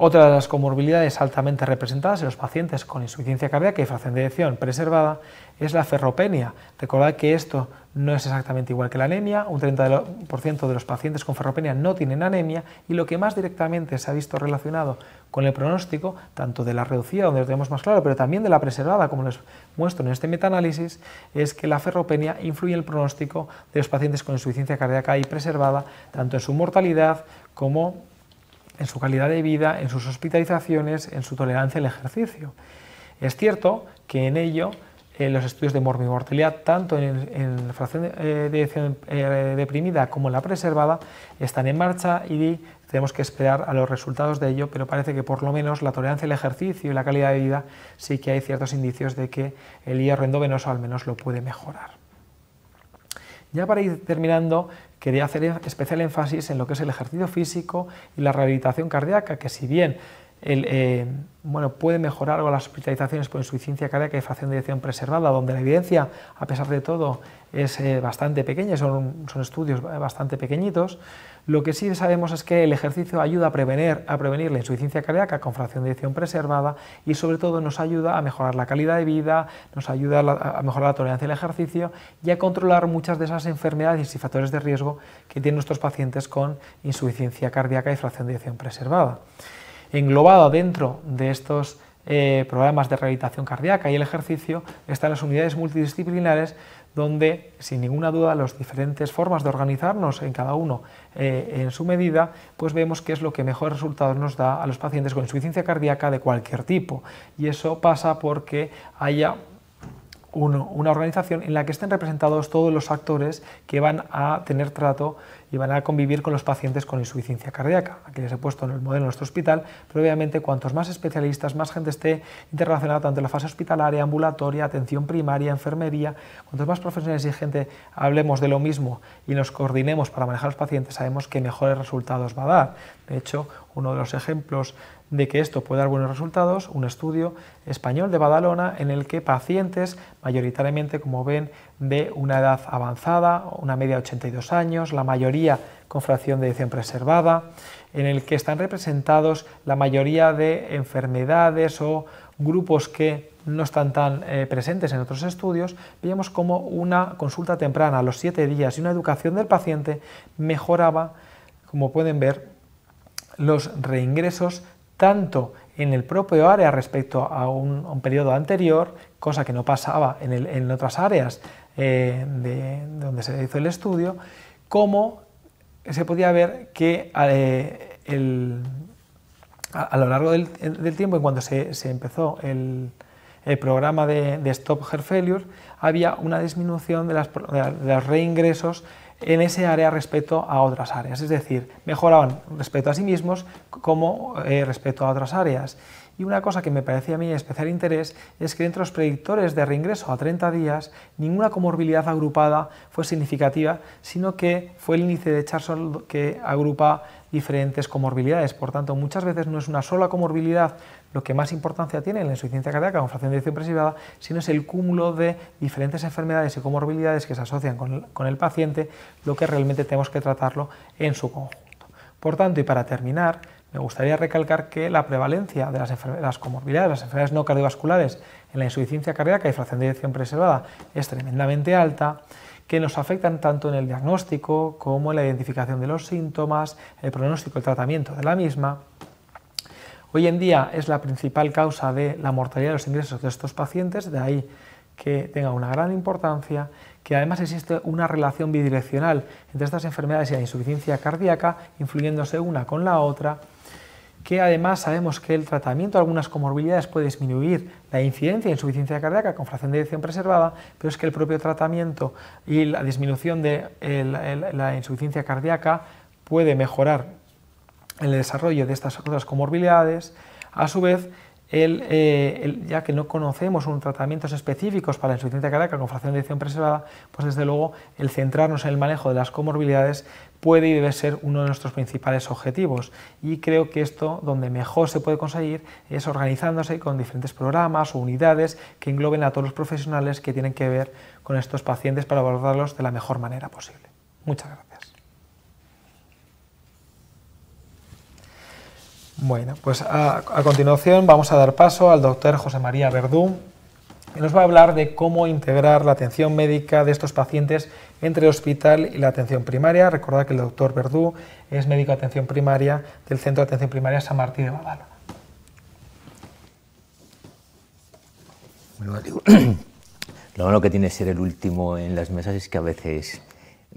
S1: Otra de las comorbilidades altamente representadas en los pacientes con insuficiencia cardíaca y fracción de preservada es la ferropenia. Recordad que esto no es exactamente igual que la anemia, un 30% de los pacientes con ferropenia no tienen anemia y lo que más directamente se ha visto relacionado con el pronóstico, tanto de la reducida, donde lo tenemos más claro, pero también de la preservada, como les muestro en este metaanálisis, es que la ferropenia influye en el pronóstico de los pacientes con insuficiencia cardíaca y preservada, tanto en su mortalidad como en su calidad de vida, en sus hospitalizaciones, en su tolerancia al ejercicio. Es cierto que en ello eh, los estudios de mortalidad, tanto en, la fracción eh, eh, deprimida como en la preservada, están en marcha y tenemos que esperar a los resultados de ello, pero parece que por lo menos la tolerancia al ejercicio y la calidad de vida sí que hay ciertos indicios de que el hierro endovenoso al menos lo puede mejorar. Ya para ir terminando, quería hacer especial énfasis en lo que es el ejercicio físico y la rehabilitación cardíaca, que si bien eh, bueno, puede mejorar algo las hospitalizaciones por insuficiencia cardíaca y facción de dirección preservada, donde la evidencia, a pesar de todo, es eh, bastante pequeña, son estudios bastante pequeñitos, lo que sí sabemos es que el ejercicio ayuda a prevenir, a prevenir la insuficiencia cardíaca con fracción de dirección preservada y sobre todo nos ayuda a mejorar la calidad de vida, nos ayuda a, mejorar la tolerancia al ejercicio y a controlar muchas de esas enfermedades y factores de riesgo que tienen nuestros pacientes con insuficiencia cardíaca y fracción de dirección preservada. Englobado dentro de estos eh, programas de rehabilitación cardíaca y el ejercicio están las unidades multidisciplinares donde sin ninguna duda las diferentes formas de organizarnos en cada uno eh, en su medida, pues vemos que es lo que mejor resultado nos da a los pacientes con insuficiencia cardíaca de cualquier tipo. Y eso pasa porque haya una organización en la que estén representados todos los actores que van a tener trato y van a convivir con los pacientes con insuficiencia cardíaca. Aquí les he puesto en el modelo de nuestro hospital, pero obviamente cuantos más especialistas, más gente esté interrelacionada tanto en la fase hospitalaria, ambulatoria, atención primaria, enfermería, cuantos más profesionales y gente hablemos de lo mismo y nos coordinemos para manejar a los pacientes, sabemos que mejores resultados va a dar. De hecho, uno de los ejemplos de que esto puede dar buenos resultados, un estudio español de Badalona en el que pacientes, mayoritariamente como ven, de una edad avanzada, una media de 82 años, la mayoría con fracción de edición preservada, en el que están representados la mayoría de enfermedades o grupos que no están tan eh, presentes en otros estudios, veíamos como una consulta temprana a los 7 días y una educación del paciente mejoraba, como pueden ver, los reingresos tanto en el propio área respecto a un, periodo anterior, cosa que no pasaba en, otras áreas eh, donde se hizo el estudio, como se podía ver que eh, a, lo largo del, tiempo, en cuando se, empezó el, programa de, Stop Her Failure, había una disminución de, las, de los reingresos en ese área respecto a otras áreas, es decir, mejoraban respecto a sí mismos como eh, respecto a otras áreas. Y una cosa que me parecía a mí de especial interés es que entre los predictores de reingreso a 30 días, ninguna comorbilidad agrupada fue significativa, sino que fue el índice de Charson que agrupa diferentes comorbilidades. Por tanto, muchas veces no es una sola comorbilidad lo que más importancia tiene en la insuficiencia cardíaca con fracción de dirección preservada, sino es el cúmulo de diferentes enfermedades y comorbilidades que se asocian con el, paciente, lo que realmente tenemos que tratarlo en su conjunto. Por tanto, y para terminar, me gustaría recalcar que la prevalencia de las, enfermedades comorbilidades, las enfermedades no cardiovasculares en la insuficiencia cardíaca y fracción de dirección preservada es tremendamente alta, que nos afectan tanto en el diagnóstico como en la identificación de los síntomas, el pronóstico, y el tratamiento de la misma, Hoy en día es la principal causa de la mortalidad de los ingresos de estos pacientes, de ahí que tenga una gran importancia, que además existe una relación bidireccional entre estas enfermedades y la insuficiencia cardíaca, influyéndose una con la otra, que además sabemos que el tratamiento de algunas comorbilidades puede disminuir la incidencia de insuficiencia cardíaca con fracción de dirección preservada, pero es que el propio tratamiento y la disminución de la insuficiencia cardíaca puede mejorar el desarrollo de estas otras comorbilidades, a su vez, eh, ya que no conocemos un tratamientos específicos para la insuficiencia cardíaca con fracción de edición preservada, pues desde luego el centrarnos en el manejo de las comorbilidades puede y debe ser uno de nuestros principales objetivos. Y creo que esto donde mejor se puede conseguir es organizándose con diferentes programas o unidades que engloben a todos los profesionales que tienen que ver con estos pacientes para abordarlos de la mejor manera posible. Muchas gracias. Bueno, pues a, continuación vamos a dar paso al doctor José María Verdú, que nos va a hablar de cómo integrar la atención médica de estos pacientes entre el hospital y la atención primaria. Recordad que el doctor Verdú es médico de atención primaria del Centro de Atención Primaria San Martín de Bavala.
S3: Lo bueno que tiene ser el último en las mesas es que a veces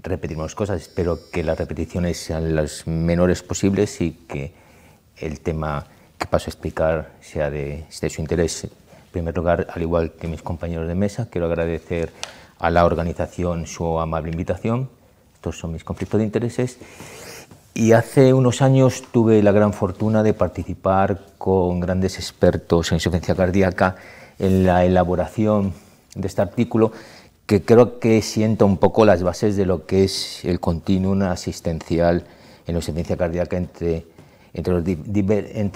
S3: repetimos cosas. Espero que las repeticiones sean las menores posibles y que el tema que paso a explicar sea de, su interés. En primer lugar, al igual que mis compañeros de mesa, quiero agradecer a la organización su amable invitación. Estos son mis conflictos de intereses. Y hace unos años tuve la gran fortuna de participar con grandes expertos en insuficiencia cardíaca en la elaboración de este artículo que creo que sienta un poco las bases de lo que es el continuum asistencial en insuficiencia cardíaca entre entre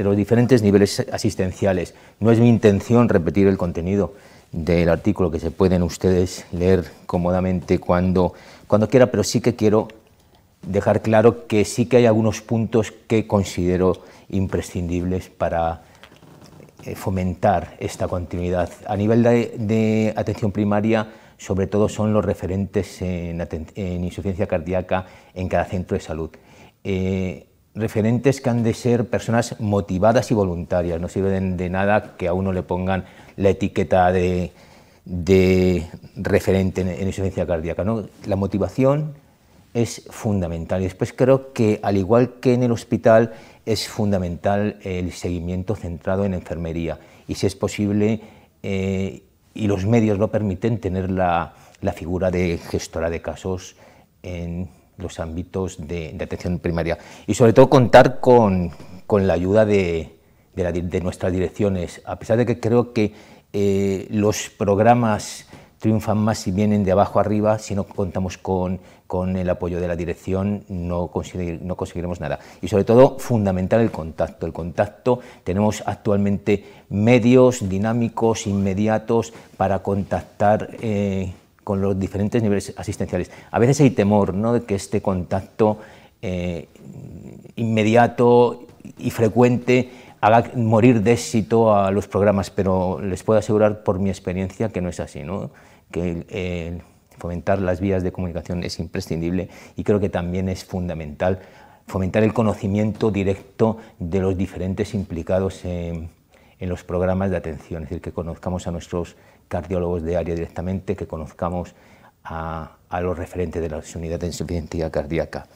S3: los, diferentes niveles asistenciales. No es mi intención repetir el contenido del artículo que se pueden ustedes leer cómodamente cuando, cuando quiera, pero sí que quiero dejar claro que sí que hay algunos puntos que considero imprescindibles para eh, fomentar esta continuidad. A nivel de, atención primaria, sobre todo son los referentes en, insuficiencia cardíaca en cada centro de salud. Eh, referentes que han de ser personas motivadas y voluntarias. No sirven de, nada que a uno le pongan la etiqueta de, referente en, en, insuficiencia cardíaca. ¿no? La motivación es fundamental. Y después creo que, al igual que en el hospital, es fundamental el seguimiento centrado en enfermería. Y si es posible, eh, y los medios lo permiten, tener la, la figura de gestora de casos en los ámbitos de, atención primaria. Y sobre todo contar con, la ayuda de, nuestras direcciones, a pesar de que creo que eh, los programas triunfan más si vienen de abajo arriba, si no contamos con, con el apoyo de la dirección no, no conseguiremos nada. Y sobre todo, fundamental el contacto. El contacto, tenemos actualmente medios dinámicos, inmediatos, para contactar eh, con los diferentes niveles asistenciales. A veces hay temor ¿no? de que este contacto eh, inmediato y frecuente haga morir de éxito a los programas, pero les puedo asegurar por mi experiencia que no es así, ¿no? que fomentar las vías de comunicación es imprescindible y creo que también es fundamental fomentar el conocimiento directo de los diferentes implicados en, en los programas de atención, es decir, que conozcamos a nuestros cardiólogos de área directamente, que conozcamos a, los referentes de las unidades de insuficiencia cardíaca.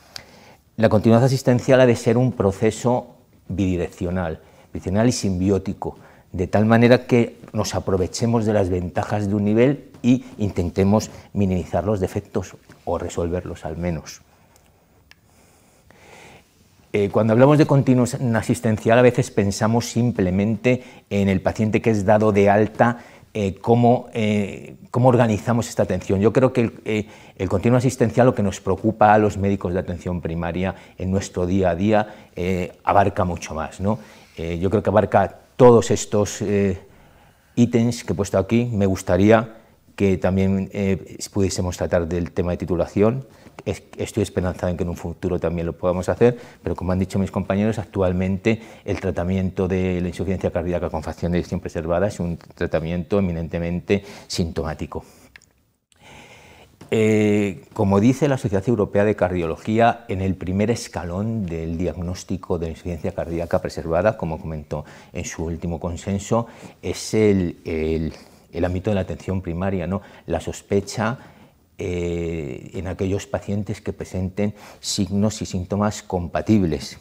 S3: La continuidad asistencial ha de ser un proceso bidireccional, bidireccional y simbiótico, de tal manera que nos aprovechemos de las ventajas de un nivel y intentemos minimizar los defectos o resolverlos al menos. Eh, cuando hablamos de continuidad asistencial a veces pensamos simplemente en el paciente que es dado de alta eh, eh, cómo, organizamos esta atención. Yo creo que el, eh, el, continuo asistencial, lo que nos preocupa a los médicos de atención primaria en nuestro día a día, abarca mucho más. yo creo que abarca todos estos ítems que he puesto aquí. Me gustaría que también pudiésemos tratar del tema de titulación, estoy esperanzado en que en un futuro también lo podamos hacer, pero como han dicho mis compañeros, actualmente el tratamiento de la insuficiencia cardíaca con facción de digestión preservada es un tratamiento eminentemente sintomático. Eh, como dice la Asociación Europea de Cardiología, en el primer escalón del diagnóstico de la insuficiencia cardíaca preservada, como comentó en su último consenso, es el, ámbito de la atención primaria, la sospecha, eh, en aquellos pacientes que presenten signos y síntomas compatibles.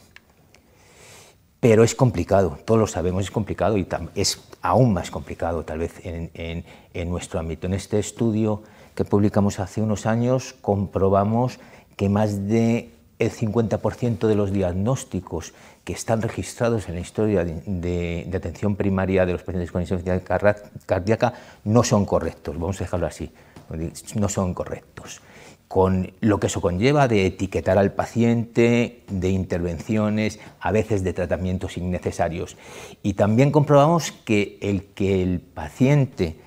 S3: Pero es complicado, todos lo sabemos, es complicado y es aún más complicado tal vez en, nuestro ámbito. En este estudio que publicamos hace unos años comprobamos que más de el 50% de los diagnósticos que están registrados en la historia de, de atención primaria de los pacientes con insuficiencia cardíaca no son correctos, vamos a dejarlo así no son correctos, con lo que eso conlleva de etiquetar al paciente, de intervenciones, a veces de tratamientos innecesarios. Y también comprobamos que el que el paciente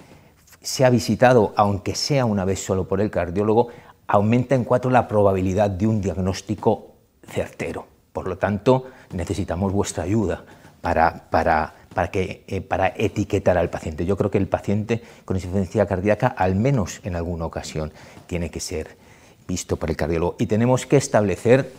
S3: sea visitado, aunque sea una vez solo por el cardiólogo, aumenta en cuatro la probabilidad de un diagnóstico certero. Por lo tanto, necesitamos vuestra ayuda para, para para, que, eh, para etiquetar al paciente. Yo creo que el paciente con insuficiencia cardíaca, al menos en alguna ocasión, tiene que ser visto por el cardiólogo. Y tenemos que establecer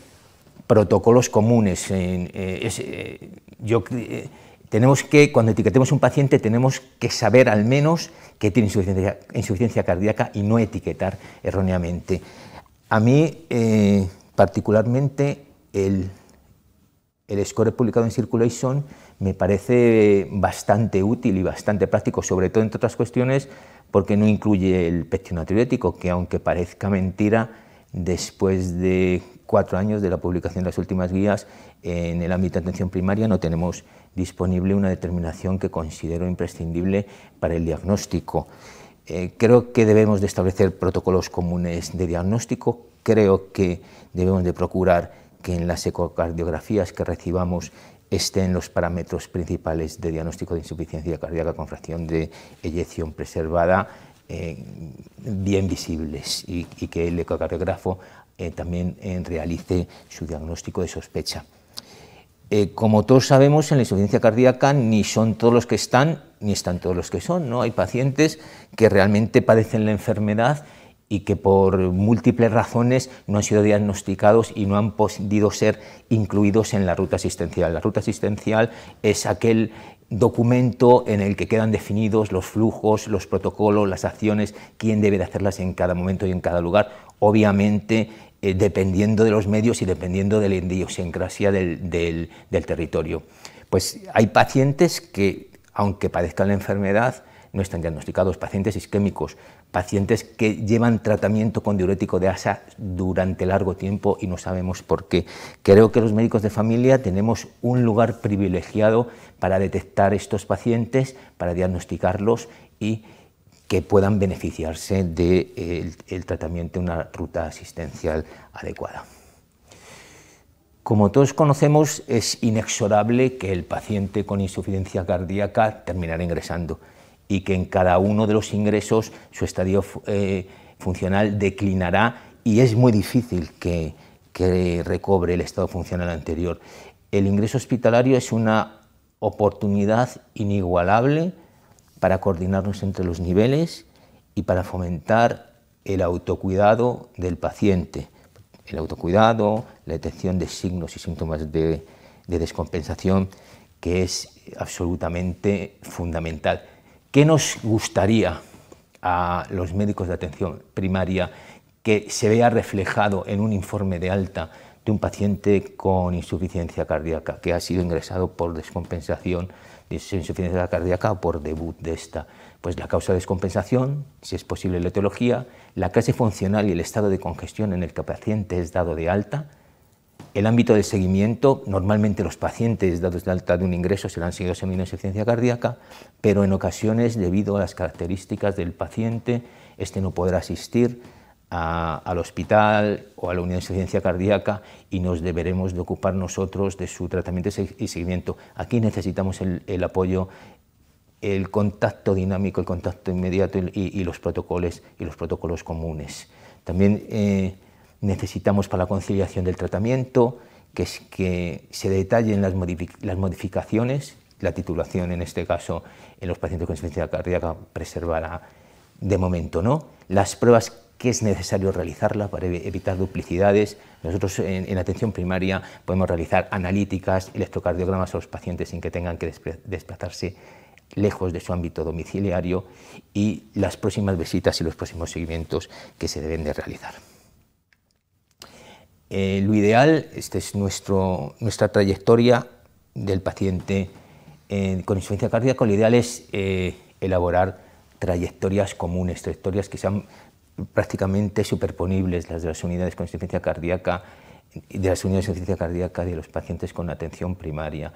S3: protocolos comunes. Eh, eh, tenemos que, cuando etiquetemos un paciente, tenemos que saber al menos que tiene insuficiencia, cardíaca y no etiquetar erróneamente. A mí, particularmente, el, el score publicado en Circulation me parece bastante útil y bastante práctico, sobre todo entre otras cuestiones, porque no incluye el natriurético, que aunque parezca mentira, después de cuatro años de la publicación de las últimas guías, en el ámbito de atención primaria no tenemos disponible una determinación que considero imprescindible para el diagnóstico. Eh, creo que debemos de establecer protocolos comunes de diagnóstico, creo que debemos de procurar que en las ecocardiografías que recibamos estén los parámetros principales de diagnóstico de insuficiencia cardíaca con fracción de eyección preservada eh, bien visibles y, que el ecocardiógrafo eh, también eh, realice su diagnóstico de sospecha. como todos sabemos, en la insuficiencia cardíaca ni son todos los que están, ni están todos los que son. ¿no? Hay pacientes que realmente padecen la enfermedad y que por múltiples razones no han sido diagnosticados y no han podido ser incluidos en la ruta asistencial. La ruta asistencial es aquel documento en el que quedan definidos los flujos, los protocolos, las acciones, quién debe de hacerlas en cada momento y en cada lugar. Obviamente, eh, dependiendo de los medios y dependiendo de la idiosincrasia del, del territorio. Pues hay pacientes que, aunque padezcan la enfermedad, no están diagnosticados, pacientes isquémicos, pacientes que llevan tratamiento con diurético de asa durante largo tiempo y no sabemos por qué. Creo que los médicos de familia tenemos un lugar privilegiado para detectar estos pacientes, para diagnosticarlos y que puedan beneficiarse del eh, tratamiento de una ruta asistencial adecuada. Como todos conocemos, es inexorable que el paciente con insuficiencia cardíaca terminara ingresando y que en cada uno de los ingresos su estadio eh, funcional declinará y es muy difícil que, recobre el estado funcional anterior. El ingreso hospitalario es una oportunidad inigualable para coordinarnos entre los niveles y para fomentar el autocuidado del paciente, el autocuidado, la detección de signos y síntomas de descompensación, que es absolutamente fundamental. ¿Qué nos gustaría a los médicos de atención primaria que se vea reflejado en un informe de alta de un paciente con insuficiencia cardíaca que ha sido ingresado por descompensación de insuficiencia cardíaca o por debut de esta. Pues la causa de descompensación, si es posible la etiología, la clase funcional y el estado de congestión en el que el paciente es dado de alta, el ámbito del seguimiento, normalmente los pacientes dados de alta de un ingreso serán seguidos en una insuficiencia cardíaca, pero en ocasiones, debido a las características del paciente, este no podrá asistir al hospital o a la unidad de insuficiencia cardíaca y nos deberemos de ocupar nosotros de su tratamiento y seguimiento. Aquí necesitamos el, apoyo el contacto dinámico, el contacto inmediato y, los, protocolos, y los protocolos comunes. También eh, necesitamos para la conciliación del tratamiento, que, es que se detallen las, modificaciones, la titulación en este caso en los pacientes con insuficiencia cardíaca preservada de momento no, las pruebas que es necesario realizarla para evitar duplicidades. Nosotros en, en, atención primaria podemos realizar analíticas, electrocardiogramas a los pacientes sin que tengan que desplazarse lejos de su ámbito domiciliario y las próximas visitas y los próximos seguimientos que se deben de realizar. Eh, lo ideal, esta es nuestra trayectoria del paciente eh, con insuficiencia cardíaca, lo ideal es eh, elaborar trayectorias comunes, trayectorias que sean prácticamente superponibles, las de las unidades con insuficiencia cardíaca, de las unidades de insuficiencia cardíaca de los pacientes con atención primaria.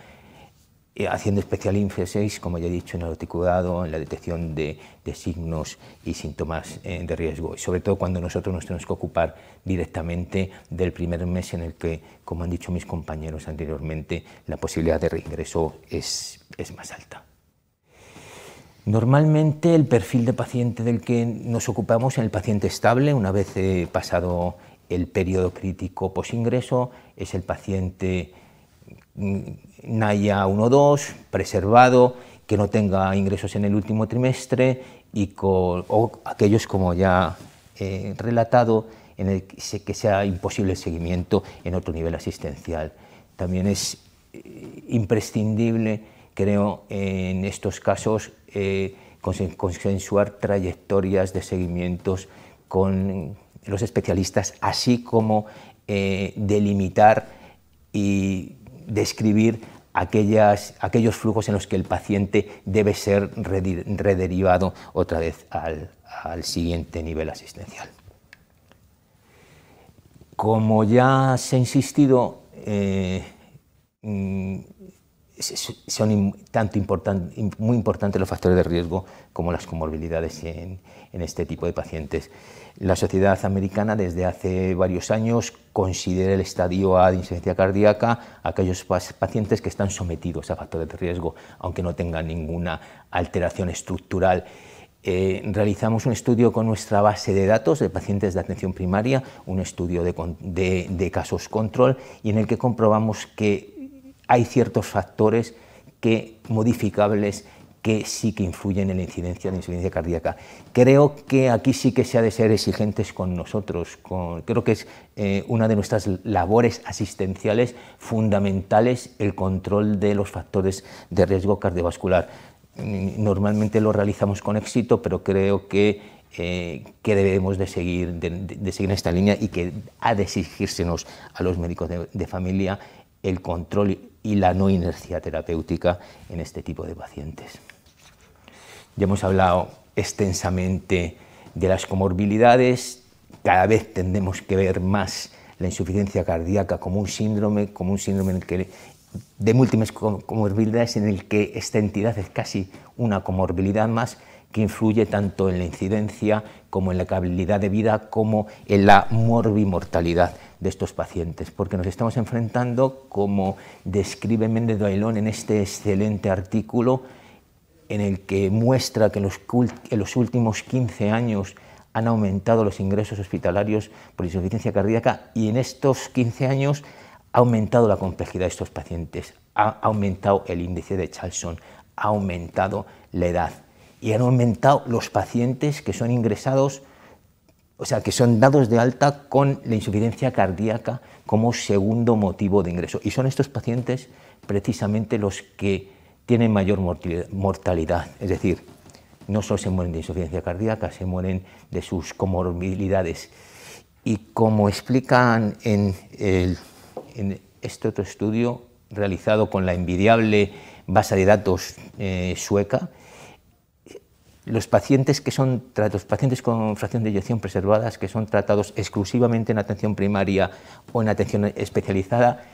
S3: Eh, haciendo especial énfasis, como ya he dicho, en el articulado, en la detección de, signos y síntomas eh, de riesgo, y sobre todo cuando nosotros nos tenemos que ocupar directamente del primer mes en el que, como han dicho mis compañeros anteriormente, la posibilidad de reingreso es, más alta. Normalmente el perfil de paciente del que nos ocupamos en el paciente estable, una vez pasado el periodo crítico pos-ingreso, es el paciente mm, 1 1.2, preservado, que no tenga ingresos en el último trimestre y con, aquellos como ya he eh, relatado, en el que sea imposible el seguimiento en otro nivel asistencial. También es eh, imprescindible, creo, en estos casos, eh, consensuar trayectorias de seguimientos con los especialistas, así como delimitar y describir aquellas, aquellos flujos en los que el paciente debe ser rederivado otra vez al, siguiente nivel asistencial. Como ya se ha insistido, eh, mm, son tanto muy importantes los factores de riesgo como las comorbilidades en, este tipo de pacientes. La Sociedad Americana desde hace varios años considere el estadio A de insuficiencia cardíaca aquellos pacientes que están sometidos a factores de riesgo, aunque no tengan ninguna alteración estructural. Eh, realizamos un estudio con nuestra base de datos de pacientes de atención primaria, un estudio de, de casos control, y en el que comprobamos que hay ciertos factores que modificables que sí que influyen en la incidencia de insuficiencia cardíaca. Creo que aquí sí que se ha de ser exigentes con nosotros. creo que es eh, una de nuestras labores asistenciales fundamentales el control de los factores de riesgo cardiovascular. Normalmente lo realizamos con éxito, pero creo que eh, debemos de seguir, de, seguir en esta línea y que ha de exigírsenos a los médicos de, familia el control y la no inercia terapéutica en este tipo de pacientes. Ya hemos hablado extensamente de las comorbilidades, cada vez tendemos que ver más la insuficiencia cardíaca como un síndrome, como un síndrome el que de múltiples comorbilidades en el que esta entidad es casi una comorbilidad más que influye tanto en la incidencia como en la calidad de vida como en la morbimortalidad de estos pacientes, porque nos estamos enfrentando, como describe Méndez Ailón en este excelente artículo, en el que muestra que en los, últimos 15 años han aumentado los ingresos hospitalarios por insuficiencia cardíaca y en estos 15 años ha aumentado la complejidad de estos pacientes, ha aumentado el índice de Charlson, ha aumentado la edad y han aumentado los pacientes que son ingresados, o sea, que son dados de alta con la insuficiencia cardíaca como segundo motivo de ingreso. Y son estos pacientes precisamente los que tienen mayor mortalidad, es decir, no solo se mueren de insuficiencia cardíaca, se mueren de sus comorbilidades. Y como explican en, este otro estudio realizado con la envidiable base de datos eh, sueca, los pacientes que son los pacientes con fracción de eyección preservadas que son tratados exclusivamente en atención primaria o en atención especializada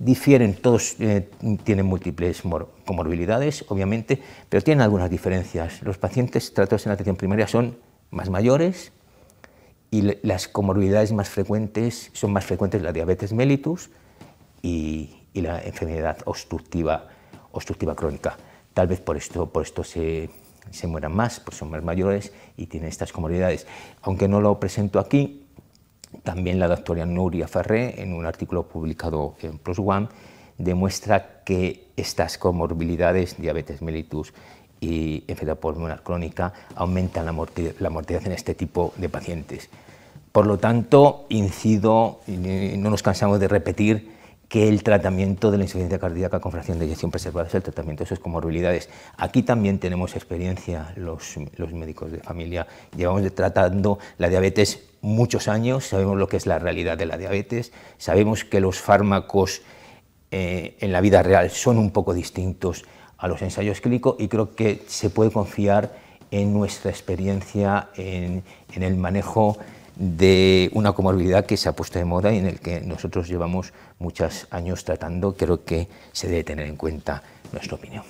S3: difieren, todos eh, tienen múltiples comorbilidades, obviamente, pero tienen algunas diferencias. Los pacientes tratados en atención primaria son más mayores y las comorbilidades más frecuentes son más frecuentes la diabetes mellitus y, la enfermedad obstructiva, obstructiva crónica. Tal vez por esto, se, se mueran más, pues son más mayores y tienen estas comorbilidades. Aunque no lo presento aquí, también la doctora Nuria Ferré, en un artículo publicado en Plus One, demuestra que estas comorbilidades, diabetes mellitus y enfermedad pulmonar crónica, aumentan la, mortalidad en este tipo de pacientes. Por lo tanto, incido, no nos cansamos de repetir que el tratamiento de la insuficiencia cardíaca con fracción de eyección preservada es el tratamiento de esas comorbilidades. Aquí también tenemos experiencia los médicos de familia. Llevamos tratando la diabetes muchos años, sabemos lo que es la realidad de la diabetes, sabemos que los fármacos eh, en la vida real son un poco distintos a los ensayos clínicos y creo que se puede confiar en nuestra experiencia en, en el manejo de una comorbilidad que se ha puesto de moda y en el que nosotros llevamos muchos años tratando, creo que se debe tener en cuenta nuestra opinión.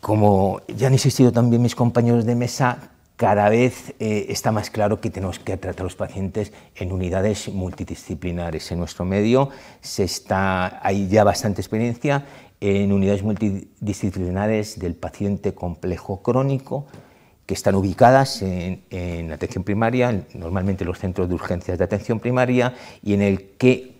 S3: Como ya han insistido también mis compañeros de mesa, cada vez eh, está más claro que tenemos que tratar a los pacientes en unidades multidisciplinares. En nuestro medio se está, hay ya bastante experiencia en unidades multidisciplinares del paciente complejo crónico que están ubicadas en, en atención primaria, normalmente en los centros de urgencias de atención primaria, y en el que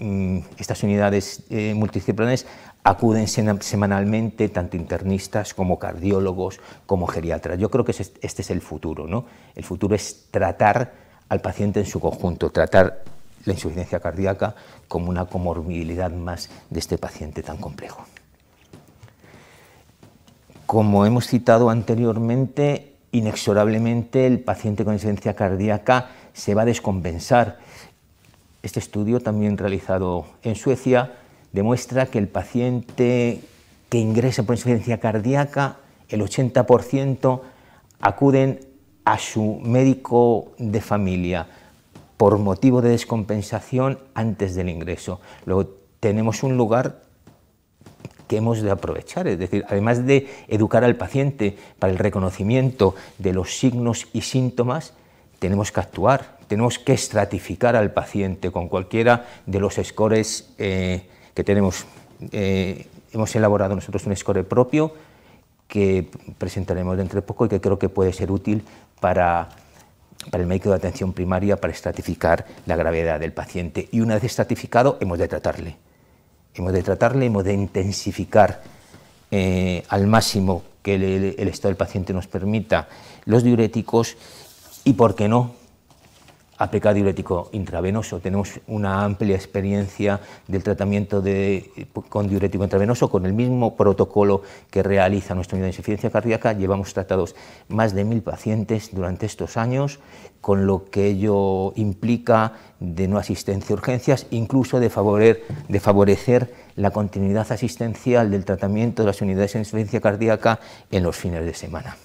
S3: mm, estas unidades eh, multidisciplinares Acuden semanalmente tanto internistas como cardiólogos, como geriatras. Yo creo que este es el futuro. ¿no? El futuro es tratar al paciente en su conjunto, tratar la insuficiencia cardíaca como una comorbilidad más de este paciente tan complejo. Como hemos citado anteriormente, inexorablemente el paciente con insuficiencia cardíaca se va a descompensar. Este estudio, también realizado en Suecia, demuestra que el paciente que ingresa por insuficiencia cardíaca, el 80% acuden a su médico de familia por motivo de descompensación antes del ingreso. Luego tenemos un lugar que hemos de aprovechar, es decir, además de educar al paciente para el reconocimiento de los signos y síntomas, tenemos que actuar, tenemos que estratificar al paciente con cualquiera de los scores eh, que tenemos, eh, hemos elaborado nosotros un score propio que presentaremos dentro de poco y que creo que puede ser útil para, el médico de atención primaria para estratificar la gravedad del paciente. Y una vez estratificado, hemos de tratarle. Hemos de tratarle, hemos de intensificar eh, al máximo que el, estado del paciente nos permita los diuréticos y, ¿por qué no?, aplicar diurético intravenoso. Tenemos una amplia experiencia del tratamiento con diurético intravenoso, con el mismo protocolo que realiza nuestra unidad de insuficiencia cardíaca. Llevamos tratados más de mil pacientes durante estos años, con lo que ello implica de no asistencia a urgencias, incluso de, favorecer la continuidad asistencial del tratamiento de las unidades de insuficiencia cardíaca en los fines de semana.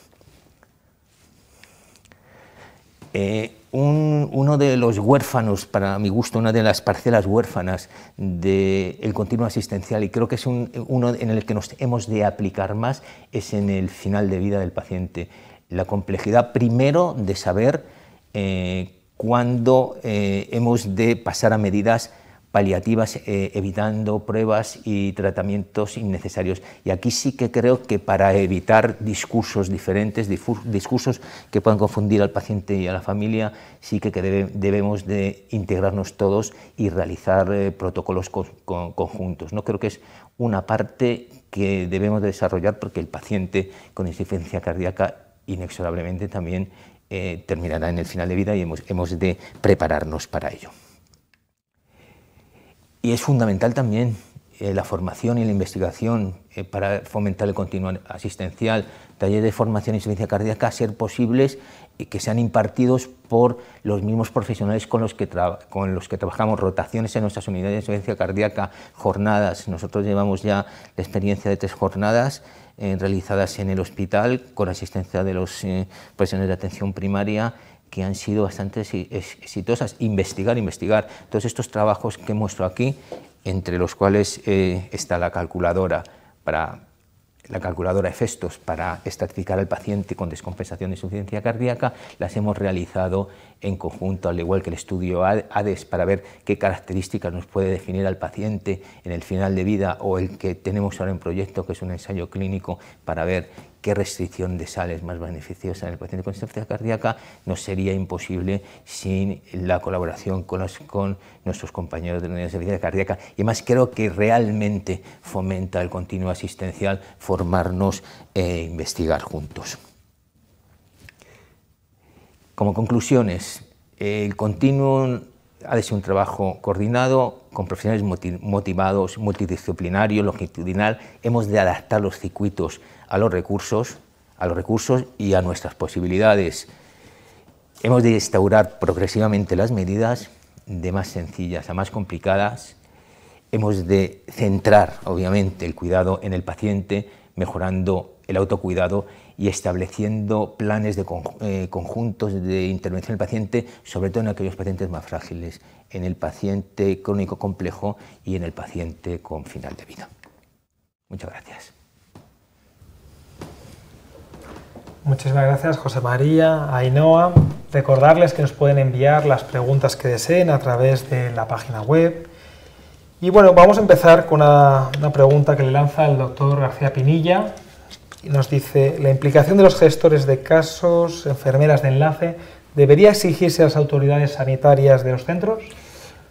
S3: Eh, uno de los huérfanos, para mi gusto, una de las parcelas huérfanas del continuo asistencial, y creo que es uno en el que nos hemos de aplicar más, es en el final de vida del paciente. La complejidad primero de saber eh, cuándo eh, hemos de pasar a medidas paliativas, eh, evitando pruebas y tratamientos innecesarios. Y aquí sí que creo que para evitar discursos diferentes, discursos que puedan confundir al paciente y a la familia, sí que, debemos de integrarnos todos y realizar eh, protocolos conjuntos. No creo que es una parte que debemos de desarrollar porque el paciente con insuficiencia cardíaca inexorablemente también eh, terminará en el final de vida y hemos de prepararnos para ello. Y es fundamental también eh, la formación y la investigación eh, para fomentar el continuo asistencial, talleres de formación y insuficiencia cardíaca, ser posibles y que sean impartidos por los mismos profesionales con los que, con los que trabajamos, rotaciones en nuestras unidades de insuficiencia cardíaca, jornadas. Nosotros llevamos ya la experiencia de tres jornadas eh, realizadas en el hospital con asistencia de los profesionales de atención primaria que han sido bastante exitosas. Investigar, investigar. Todos estos trabajos que muestro aquí, entre los cuales eh, está la calculadora para la calculadora de para estratificar al paciente con descompensación de insuficiencia cardíaca, las hemos realizado en conjunto, al igual que el estudio ADES, e para ver qué características nos puede definir al paciente en el final de vida o el que tenemos ahora en proyecto, que es un ensayo clínico, para ver qué restricción de sales más beneficiosa en el paciente con insuficiencia cardíaca, no sería imposible sin la colaboración con, con nuestros compañeros de la insuficiencia cardíaca. Y además creo que realmente fomenta el continuo asistencial formarnos e investigar juntos. Como conclusiones, el continuo ha de ser un trabajo coordinado, con profesionales motivados, multidisciplinario, longitudinal. Hemos de adaptar los circuitos a los recursos, a los recursos y a nuestras posibilidades. Hemos de instaurar progresivamente las medidas de más sencillas a más complicadas. Hemos de centrar, obviamente, el cuidado en el paciente, mejorando el autocuidado y estableciendo planes de eh, conjuntos de intervención del paciente, sobre todo en aquellos pacientes más frágiles, en el paciente crónico complejo y en el paciente con final de vida. Muchas gracias.
S1: Muchísimas gracias José María, Ainhoa. Recordarles que nos pueden enviar las preguntas que deseen a través de la página web. Y bueno, vamos a empezar con una pregunta que le lanza el doctor García Pinilla, nos dice, la implicación de los gestores de casos, enfermeras de enlace, ¿debería exigirse a las autoridades sanitarias de los centros?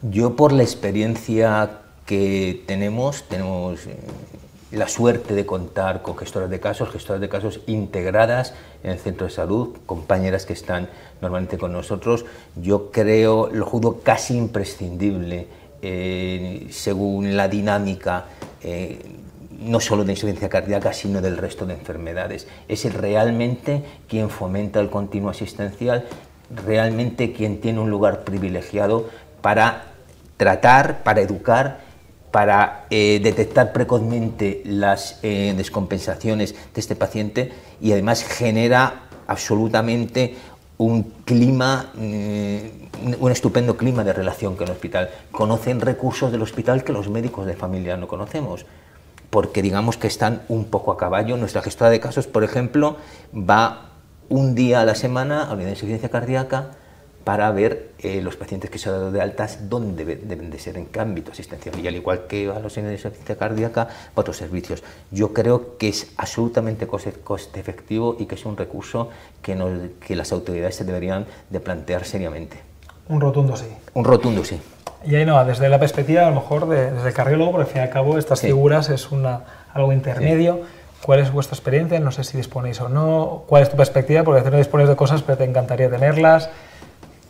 S3: Yo por la experiencia que tenemos, tenemos eh, la suerte de contar con gestoras de casos, gestoras de casos integradas en el centro de salud, compañeras que están normalmente con nosotros. Yo creo, lo juro, casi imprescindible eh, según la dinámica eh, no solo de insuficiencia cardíaca, sino del resto de enfermedades. Es el realmente quien fomenta el continuo asistencial, realmente quien tiene un lugar privilegiado para tratar, para educar, para eh, detectar precozmente las eh, descompensaciones de este paciente y además genera absolutamente un clima, mm, un estupendo clima de relación con el hospital. Conocen recursos del hospital que los médicos de familia no conocemos porque digamos que están un poco a caballo. Nuestra gestora de casos, por ejemplo, va un día a la semana a la unidad de insuficiencia cardíaca para ver eh, los pacientes que se han dado de altas dónde deben de ser en qué ámbito asistencial. Y al igual que a los de insuficiencia cardíaca, a otros servicios. Yo creo que es absolutamente coste, efectivo y que es un recurso que, que las autoridades se deberían de plantear seriamente. Un rotundo sí. Un rotundo sí.
S1: Y ahí no, desde la perspectiva a lo mejor desde el cardiólogo, porque al fin y al cabo estas figuras es una, algo intermedio. ¿Cuál es vuestra experiencia? No sé si disponéis o no. ¿Cuál es tu perspectiva? Porque no dispones de cosas, pero te encantaría tenerlas.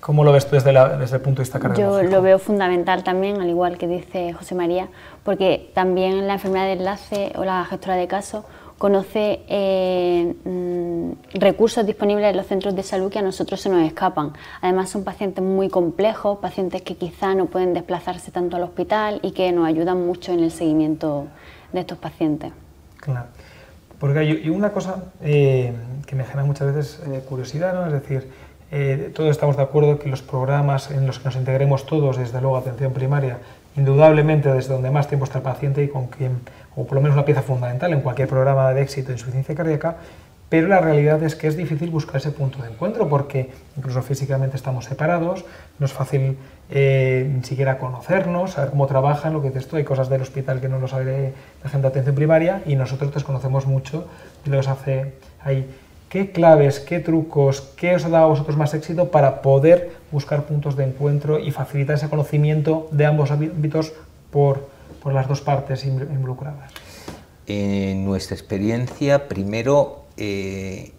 S1: ¿Cómo lo ves tú desde, el punto de vista cardiológico? Yo
S2: lo veo fundamental también, al igual que dice José María, porque también la enfermedad de enlace o la gestora de casos conoce eh, mm, recursos disponibles en los centros de salud que a nosotros se nos escapan. Además son pacientes muy complejos, pacientes que quizá no pueden desplazarse tanto al hospital y que nos ayudan mucho en el seguimiento de estos pacientes.
S1: Claro. Porque y una cosa eh, que me genera muchas veces eh, curiosidad, ¿no? Es decir, todos estamos de acuerdo que los programas en los que nos integremos todos, desde luego atención primaria, indudablemente desde donde más tiempo está el paciente y con quien o por lo menos una pieza fundamental en cualquier programa de éxito de insuficiencia cardíaca, pero la realidad es que es difícil buscar ese punto de encuentro porque incluso físicamente estamos separados, no es fácil eh, ni siquiera conocernos, saber cómo trabajan, lo que es esto, hay cosas del hospital que no lo sabe la gente de atención primaria y nosotros desconocemos mucho y lo que hace ahí. ¿Qué claves, qué trucos, qué os ha dado a vosotros más éxito para poder buscar puntos de encuentro y facilitar ese conocimiento de ambos ámbitos por por las dos partes involucradas?
S3: En nuestra experiencia, primero, eh,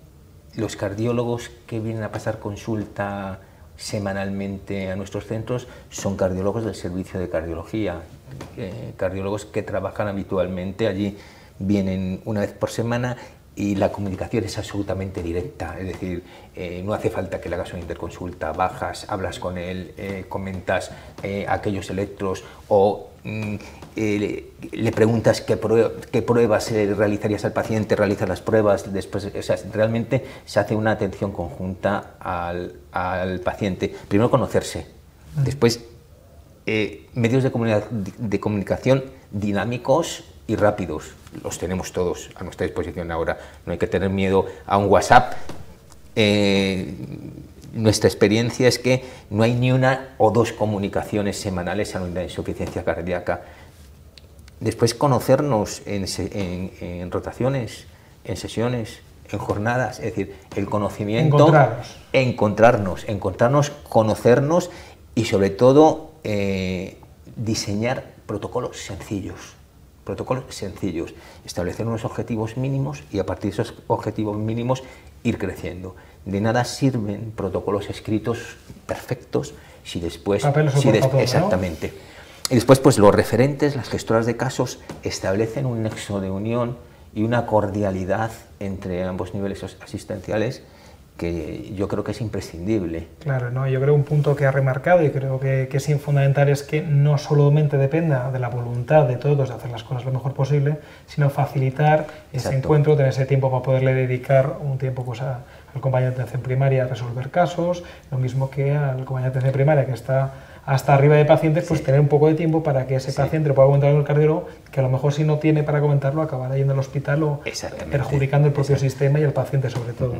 S3: los cardiólogos que vienen a pasar consulta semanalmente a nuestros centros son cardiólogos del servicio de cardiología, eh, cardiólogos que trabajan habitualmente allí, vienen una vez por semana y la comunicación es absolutamente directa, es decir, eh, no hace falta que le hagas una interconsulta, bajas, hablas con él, comentas aquellos electros o Mm, eh, le preguntas qué, pruebas eh, realizarías al paciente, realiza las pruebas, después, realmente se hace una atención conjunta al, paciente. Primero conocerse, mm. después eh, medios de, comunicación dinámicos y rápidos, los tenemos todos a nuestra disposición ahora, no hay que tener miedo a un WhatsApp nuestra experiencia es que no hay ni una o dos comunicaciones semanales a la insuficiencia cardíaca. Después conocernos en, rotaciones, en sesiones, en jornadas, es decir, el conocimiento, encontrarnos, encontrarnos, encontrarnos conocernos y sobre todo eh, diseñar protocolos sencillos, protocolos sencillos, establecer unos objetivos mínimos y a partir de esos objetivos mínimos ir creciendo de nada sirven protocolos escritos perfectos si después... exactamente. Y después, pues los referentes, las gestoras de casos, establecen un nexo de unión y una cordialidad entre ambos niveles asistenciales que yo creo que es imprescindible.
S1: Claro, no, yo creo un punto que ha remarcado y creo que, es fundamental es que no solamente dependa de la voluntad de todos de hacer las cosas lo mejor posible, sino facilitar ese encuentro, tener ese tiempo para poderle dedicar un tiempo pues, a, al compañero de atención primaria a resolver casos, lo mismo que al compañero de atención primaria que está hasta arriba de pacientes, pues tener un poco de tiempo para que ese paciente lo pueda comentar en el cardiólogo, que a lo mejor si no tiene para comentarlo acabará yendo al hospital o perjudicando el propio sistema y al paciente sobre todo.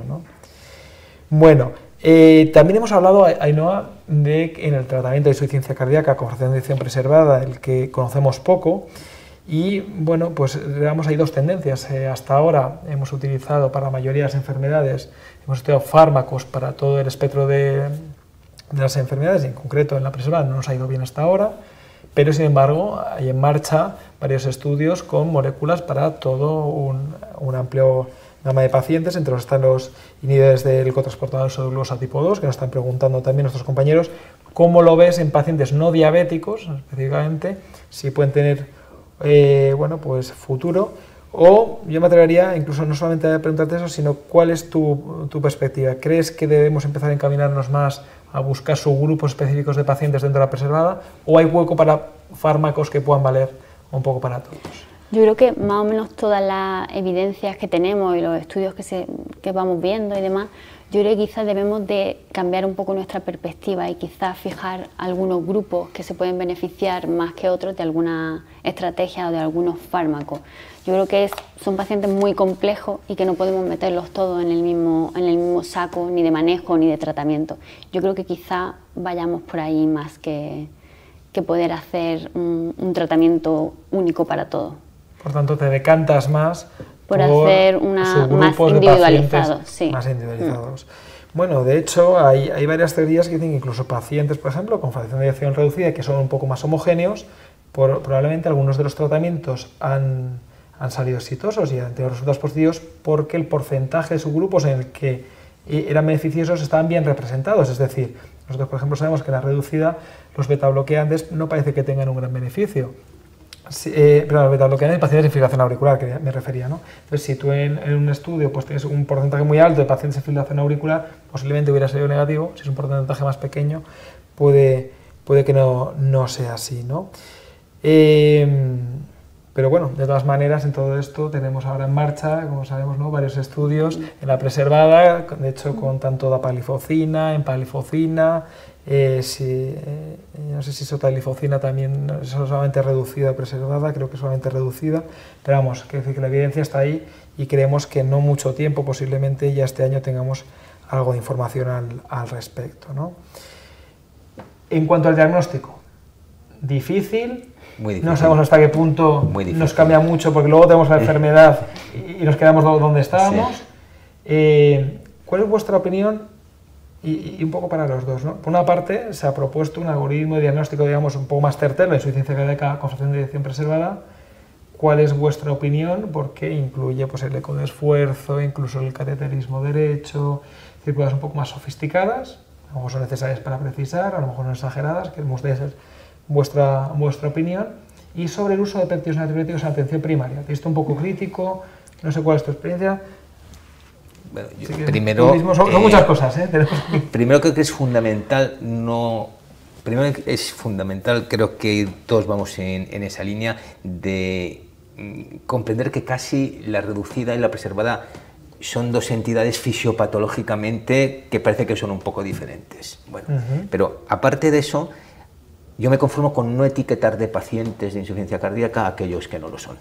S1: Bueno, eh, también hemos hablado, Ainhoa, de que en el tratamiento de insuficiencia cardíaca con fracción preservada, el que conocemos poco, y bueno, pues digamos hay dos tendencias. Eh, hasta ahora hemos utilizado para la mayoría de las enfermedades hemos estudiado fármacos para todo el espectro de, las enfermedades, en concreto en la presión no nos ha ido bien hasta ahora, pero sin embargo hay en marcha varios estudios con moléculas para todo un, un amplio gama de pacientes, entre los están los inhibidores del cotransportador de glucosa tipo 2, que nos están preguntando también nuestros compañeros, cómo lo ves en pacientes no diabéticos, específicamente, si pueden tener eh, bueno, pues futuro o yo me atrevería incluso no solamente a preguntarte eso, sino cuál es tu, tu perspectiva. ¿Crees que debemos empezar a encaminarnos más a buscar subgrupos específicos de pacientes dentro de la preservada? ¿O hay hueco para fármacos que puedan valer un poco para todos?
S2: Yo creo que más o menos todas las evidencias que tenemos y los estudios que, se, que vamos viendo y demás, yo creo que quizás debemos de cambiar un poco nuestra perspectiva y quizás fijar algunos grupos que se pueden beneficiar más que otros de alguna estrategia o de algunos fármacos. Yo creo que son pacientes muy complejos y que no podemos meterlos todos en el, mismo, en el mismo saco, ni de manejo, ni de tratamiento. Yo creo que quizá vayamos por ahí más que, que poder hacer un, tratamiento único para todo.
S1: Por tanto, te decantas más
S2: por, hacer una más individualizado, más individualizados.
S1: Mm. Bueno, de hecho, hay, varias teorías que dicen que incluso pacientes, por ejemplo, con fracción de reducida, que son un poco más homogéneos, probablemente algunos de los tratamientos han han salido exitosos y han tenido resultados positivos porque el porcentaje de subgrupos en el que eh, eran beneficiosos estaban bien representados. Es decir, nosotros, por ejemplo, sabemos que en la reducida los beta-bloqueantes no parece que tengan un gran beneficio. Eh, pero los beta-bloqueantes pacientes de auricular, que me refería, ¿no? Entonces, si tú en, un estudio pues, tienes un porcentaje muy alto de pacientes de infiltración auricular, posiblemente hubiera sido negativo. Si es un porcentaje más pequeño, puede, puede que no, no sea así, ¿no? Eh, pero bueno, de todas maneras, en todo esto tenemos ahora en marcha, como sabemos, varios estudios en la preservada, de hecho con tanto da palifocina, en palifocina, eh, eh, eh, no sé si sotalifocina también es solamente reducida, preservada, creo que solamente reducida, pero vamos, que, que la evidencia está ahí y creemos que no mucho tiempo, posiblemente ya este año tengamos algo de información al, respecto. En cuanto al diagnóstico, difícil, no sabemos hasta qué punto nos cambia mucho, porque luego tenemos la enfermedad y nos quedamos donde estábamos. Eh, ¿Cuál es vuestra opinión? Y, un poco para los dos. ¿no? Por una parte, se ha propuesto un algoritmo de diagnóstico, digamos, un poco más certero de suficiencia cardíaca con de dirección preservada. ¿Cuál es vuestra opinión? Porque incluye pues, el eco de esfuerzo, incluso el cateterismo derecho, circuladas un poco más sofisticadas, a lo mejor son necesarias para precisar, a lo mejor no exageradas, que me gustaría ser vuestra, vuestra opinión. Y sobre el uso de péptidos antibióticos en atención primaria. ¿Te visto un poco crítico? No sé cuál es tu experiencia. Bueno, yo primero, son, eh, muchas cosas. ¿eh?
S3: Primero creo que es fundamental no primero es fundamental, creo que todos vamos en, esa línea de mm, comprender que casi la reducida y la preservada son dos entidades fisiopatológicamente que parece que son un poco diferentes. Bueno, pero aparte de eso, yo me conformo con no etiquetar de pacientes de insuficiencia cardíaca a aquellos que no lo son,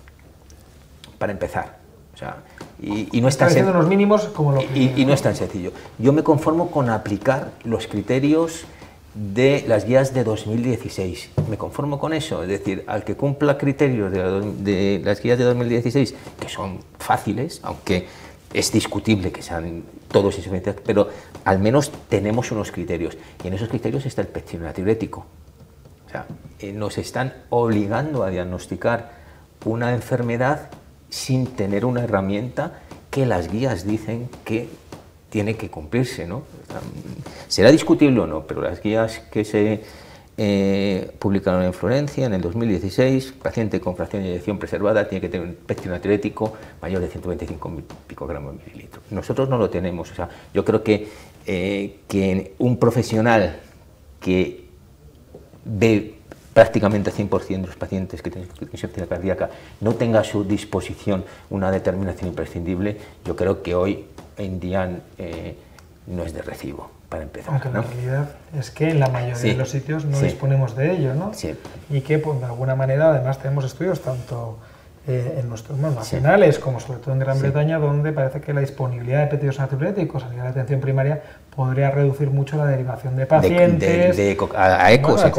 S3: para empezar. O sea, y, no es tan los mínimos como lo y, no es tan sencillo. Yo me conformo con aplicar los criterios de las guías de 2016. Me conformo con eso, es decir, al que cumpla criterios de, las guías de 2016, que son fáciles, aunque es discutible que sean todos insuficientes, pero al menos tenemos unos criterios. Y en esos criterios está el pectinio diurético. Eh, nos están obligando a diagnosticar una enfermedad sin tener una herramienta que las guías dicen que tiene que cumplirse. Será discutible o no, pero las guías que se eh, publicaron en Florencia en el 2016, paciente con fracción de inyección preservada tiene que tener un pectino atlético mayor de 125 picogramos mililitros. Nosotros no lo tenemos. O sea, yo creo que, eh, que un profesional que de prácticamente 100% de los pacientes que tienen insuficiencia cardíaca no tenga a su disposición una determinación imprescindible, yo creo que hoy en día eh, no es de recibo para
S1: empezar. la realidad es que en la mayoría de los sitios no disponemos de ello, ¿no? Sí. Y que pues, de alguna manera además tenemos estudios tanto eh, en nuestros más nacionales, como sobre todo en Gran Bretaña, donde parece que la disponibilidad de pedidos antibióticos a nivel de atención primaria podría reducir mucho la derivación de pacientes. De, de, a, ecos, de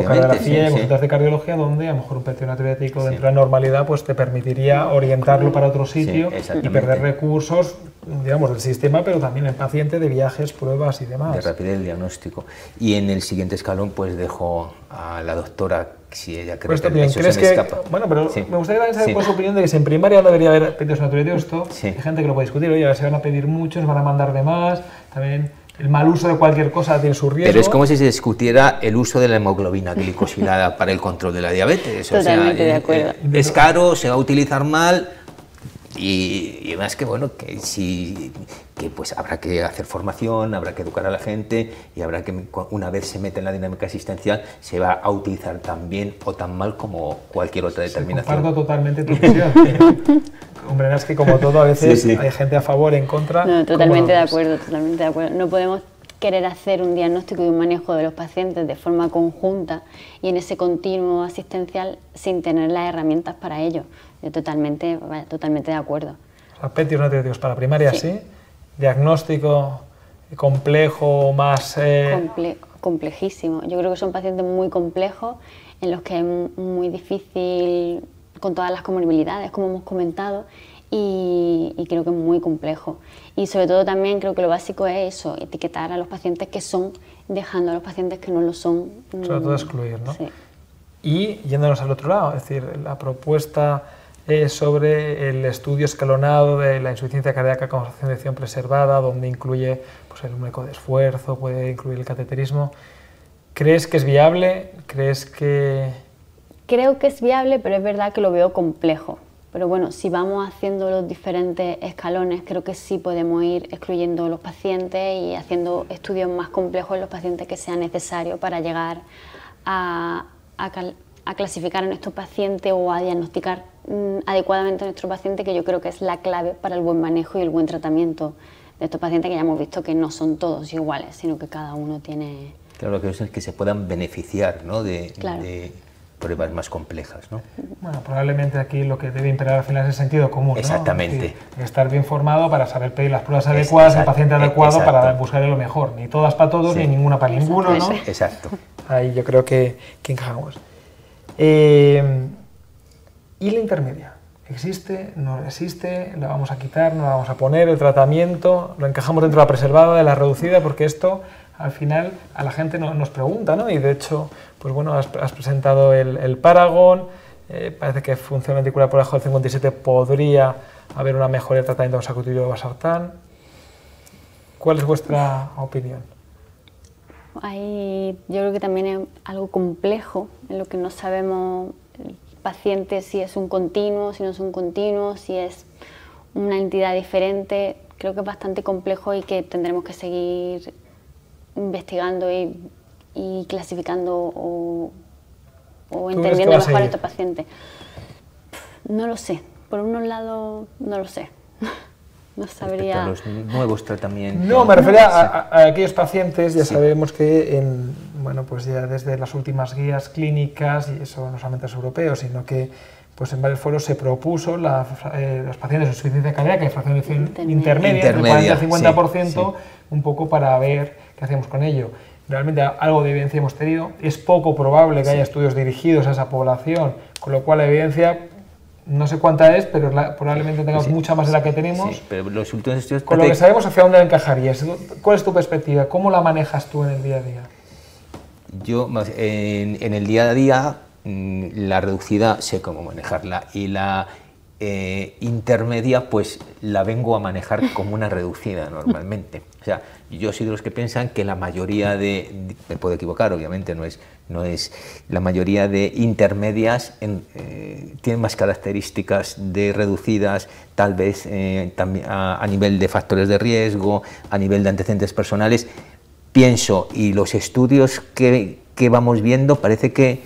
S1: cardiología, donde a lo mejor un pedido antibiótico dentro de la normalidad pues te permitiría orientarlo para otro sitio y perder recursos digamos, del sistema, pero también el paciente de viajes, pruebas y demás. De rapidez
S3: del diagnóstico. Y en el siguiente escalón, pues dejo a la doctora si ella cree pues que eso se me escapa.
S1: Bueno, pero me gustaría saber cuál es su opinión de que si en primaria no debería haber pedidos naturales de esto. Hay gente que lo puede discutir, oye, se van a pedir muchos, van a mandar de más, también... El mal uso de cualquier cosa tiene su riesgo. Pero es como
S3: si se discutiera el uso de la hemoglobina glicosilada para el control de la diabetes. o sea, de eh, acuerdo. Eh, es caro, se va a utilizar mal, y, y, más que bueno, que, si, pues habrá que hacer formación, habrá que educar a la gente y habrá que, una vez se mete en la dinámica asistencial, se va a utilizar tan bien o tan mal como cualquier otra determinación. Sí, comparto
S1: totalmente tu Hombre, es que como todo, a veces hay
S2: gente a favor, en contra. No, totalmente de acuerdo, totalmente de acuerdo. No podemos querer hacer un diagnóstico y un manejo de los pacientes de forma conjunta y en ese continuo asistencial sin tener las herramientas para ello. Yo totalmente, totalmente de acuerdo.
S1: Aspectos y para primaria, sí. Diagnóstico complejo, más... Eh,
S2: complejísimo. Yo creo que son pacientes muy complejos en los que es muy difícil con todas las comorbilidades, como hemos comentado, y, y creo que es muy complejo. Y sobre todo también creo que lo básico es eso, etiquetar a los pacientes que son, dejando a los pacientes que no lo son. Sobre todo excluir, ¿no? Sí.
S1: Y yéndonos al otro lado, es decir, la propuesta es eh, sobre el estudio escalonado de la insuficiencia cardíaca con acción preservada, donde incluye pues, el eco de esfuerzo, puede incluir el cateterismo. ¿Crees que es viable? ¿Crees que...?
S2: Creo que es viable, pero es verdad que lo veo complejo pero bueno, si vamos haciendo los diferentes escalones, creo que sí podemos ir excluyendo los pacientes y haciendo estudios más complejos en los pacientes que sea necesario para llegar a, clasificar a nuestros pacientes o a diagnosticar mm, adecuadamente a nuestro paciente, que yo creo que es la clave para el buen manejo y el buen tratamiento de estos pacientes que ya hemos visto que no son todos iguales, sino que cada uno tiene...
S3: Claro, lo que es que se puedan beneficiar ¿no? de pruebas más
S1: complejas. ¿no? Bueno, probablemente aquí lo que debe imperar al final es el sentido común. Exactamente. ¿no? Exactamente. estar bien formado para saber pedir las pruebas adecuadas al paciente adecuado para buscar lo mejor. Ni todas para todos, ni ninguna para ninguno. ¿no? Exacto. Ahí yo creo que, encajamos. Eh, ¿Y la intermedia? ¿Existe? ¿No existe? ¿La vamos a quitar? ¿No la vamos a poner? ¿El tratamiento? ¿Lo encajamos dentro de la preservada, de la reducida? Porque esto al final a la gente nos pregunta, ¿no? Y de hecho, pues bueno, has, presentado el, el Paragon, eh, parece que función ventricular por el del 57 podría haber una mejora del tratamiento consecutivo de Basartán. ¿Cuál es vuestra opinión?
S2: Hay, yo creo que también es algo complejo en lo que no sabemos el paciente si es un continuo, si no es un continuo, si es una entidad diferente. Creo que es bastante complejo y que tendremos que seguir investigando y, clasificando o, entendiendo mejor a, este paciente? No lo sé. Por un lado, no lo sé. no sabría.
S3: los nuevos tratamientos.
S1: No, me refería a, aquellos pacientes, ya sabemos que bueno, pues ya desde las últimas guías clínicas, y eso no solamente es europeo, sino que pues en varios foros se propuso la, eh, los pacientes de insuficiencia cardíaca y fracción intermedia, intermedia, 40 50%, un poco para ver ¿Qué hacemos con ello? Realmente algo de evidencia hemos tenido. Es poco probable que haya estudios dirigidos a esa población, con lo cual la evidencia no sé cuánta es, pero probablemente tengamos mucha más de la que tenemos.
S3: pero Con lo que sabemos
S1: hacia dónde encajaría. ¿Cuál es tu perspectiva? ¿Cómo la manejas tú en el día a día?
S3: Yo, en, el día a día, mm, la reducida sé cómo manejarla y la eh, intermedia pues la vengo a manejar como una reducida normalmente yo soy de los que piensan que la mayoría de, me puedo equivocar, obviamente, no es, no es la mayoría de intermedias eh, tienen más características de reducidas, tal vez eh, a, nivel de factores de riesgo, a nivel de antecedentes personales. Pienso, y los estudios que, vamos viendo, parece que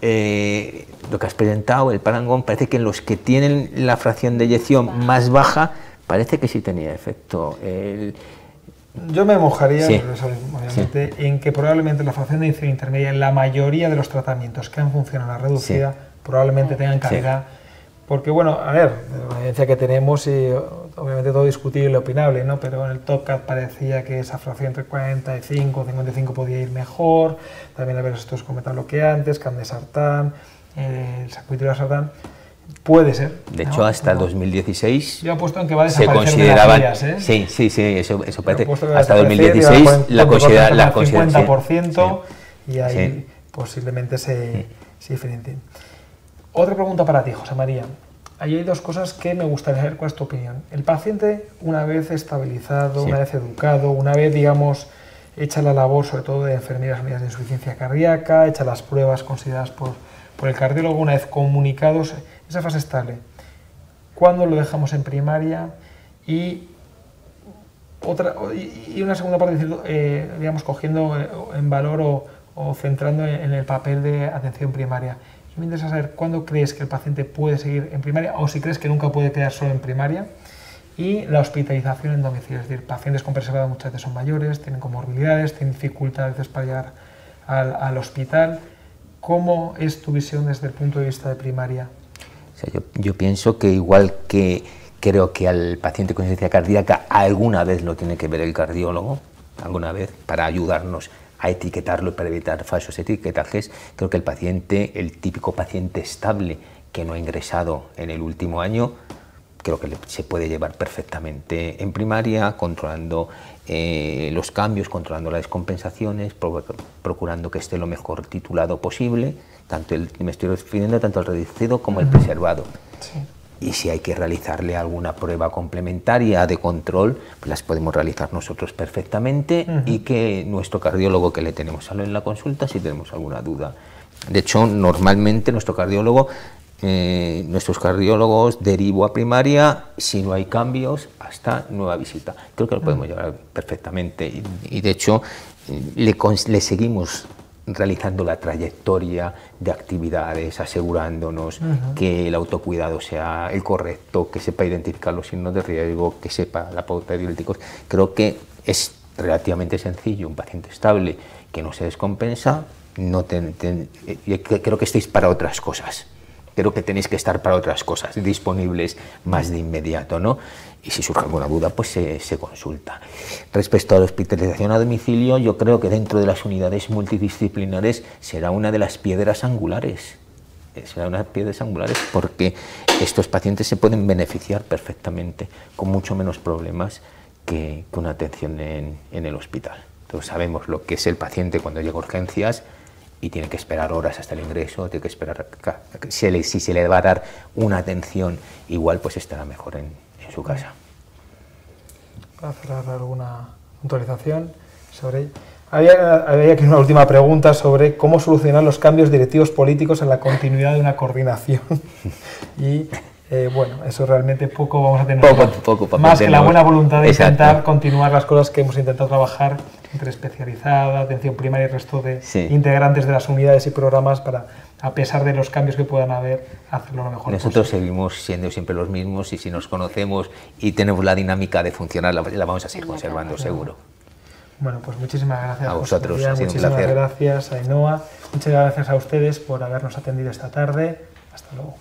S3: eh, lo que has presentado, el parangón, parece que en los que tienen la fracción de eyección más baja, parece que sí tenía efecto. El,
S1: yo me mojaría, obviamente, en que probablemente la fracción de edición intermedia en la mayoría de los tratamientos que han funcionado a la reducida probablemente tengan calidad. Porque, bueno, a ver, la evidencia que tenemos, y obviamente todo discutible y opinable, Pero en el cap parecía que esa fracción entre 45 y 55 podía ir mejor. También a haber estos que eh, de candesartán, el la sartán. Puede ser.
S3: De hecho, hasta el 2016.
S1: se consideraban, de ¿eh? Sí, sí, sí, eso, eso parece. Hasta 2016 la La 50% y ahí posiblemente se, sí. Otra pregunta para ti, José María. Ahí hay dos cosas que me gustaría saber cuál es tu opinión. El paciente, una vez estabilizado, una vez educado, una vez, digamos, hecha la labor, sobre todo de enfermeras medidas de insuficiencia cardíaca, hecha las pruebas consideradas por, por el cardiólogo, una vez comunicados esa fase estable. ¿Cuándo lo dejamos en primaria? Y, otra, y una segunda parte, eh, digamos, cogiendo eh, en valor o, centrando en el papel de atención primaria. Me interesa saber cuándo crees que el paciente puede seguir en primaria o si crees que nunca puede quedar solo en primaria y la hospitalización en domicilio. Es decir, pacientes con preservado muchas veces son mayores, tienen comorbilidades, tienen dificultades para llegar al, al hospital. ¿Cómo es tu visión desde el punto de vista de primaria?
S3: yo, pienso que igual que creo que al paciente con insuficiencia cardíaca alguna vez lo tiene que ver el cardiólogo, alguna vez, para ayudarnos a etiquetarlo y para evitar falsos etiquetajes, creo que el paciente, el típico paciente estable que no ha ingresado en el último año, creo que se puede llevar perfectamente en primaria, controlando eh, los cambios, controlando las descompensaciones, procurando que esté lo mejor titulado posible. Tanto el, me estoy refiriendo tanto al reducido como el preservado. Y si hay que realizarle alguna prueba complementaria de control, pues las podemos realizar nosotros perfectamente y que nuestro cardiólogo que le tenemos en la consulta, si tenemos alguna duda. De hecho, normalmente nuestro cardiólogo, eh, nuestros cardiólogos derivo a primaria, si no hay cambios, hasta nueva visita. Creo que lo podemos llevar perfectamente y, de hecho eh, le seguimos realizando la trayectoria de actividades, asegurándonos que el autocuidado sea el correcto, que sepa identificar los signos de riesgo, que sepa la pauta de Creo que es relativamente sencillo un paciente estable que no se descompensa, no eh, creo que estáis para otras cosas creo que tenéis que estar para otras cosas disponibles más de inmediato, ¿no? Y si surge alguna duda, pues se, consulta. Respecto a la hospitalización a domicilio, yo creo que dentro de las unidades multidisciplinares será una de las piedras angulares será una de las piedras angulares porque estos pacientes se pueden beneficiar perfectamente con mucho menos problemas que, con una atención en, el hospital. Entonces sabemos lo que es el paciente cuando llega a urgencias, y tiene que esperar horas hasta el ingreso, tiene que esperar, si se le va a dar una atención igual, pues estará mejor en, su casa.
S1: Para cerrar alguna puntualización sobre Había, aquí una última pregunta sobre cómo solucionar los cambios directivos políticos en la continuidad de una coordinación. y eh, bueno, eso realmente poco vamos a tener. más que la buena voluntad de intentar continuar las cosas que hemos intentado trabajar entre especializada, atención primaria y resto de integrantes de las unidades y programas para, a pesar de los cambios que puedan haber, hacerlo lo mejor Nosotros
S3: seguimos siendo siempre los mismos y si nos conocemos y tenemos la dinámica de funcionar, la, vamos a seguir conservando, seguro.
S1: Bueno, pues muchísimas gracias. A vosotros, muchísimas gracias, Muchas gracias a ustedes por habernos atendido esta tarde. Hasta luego.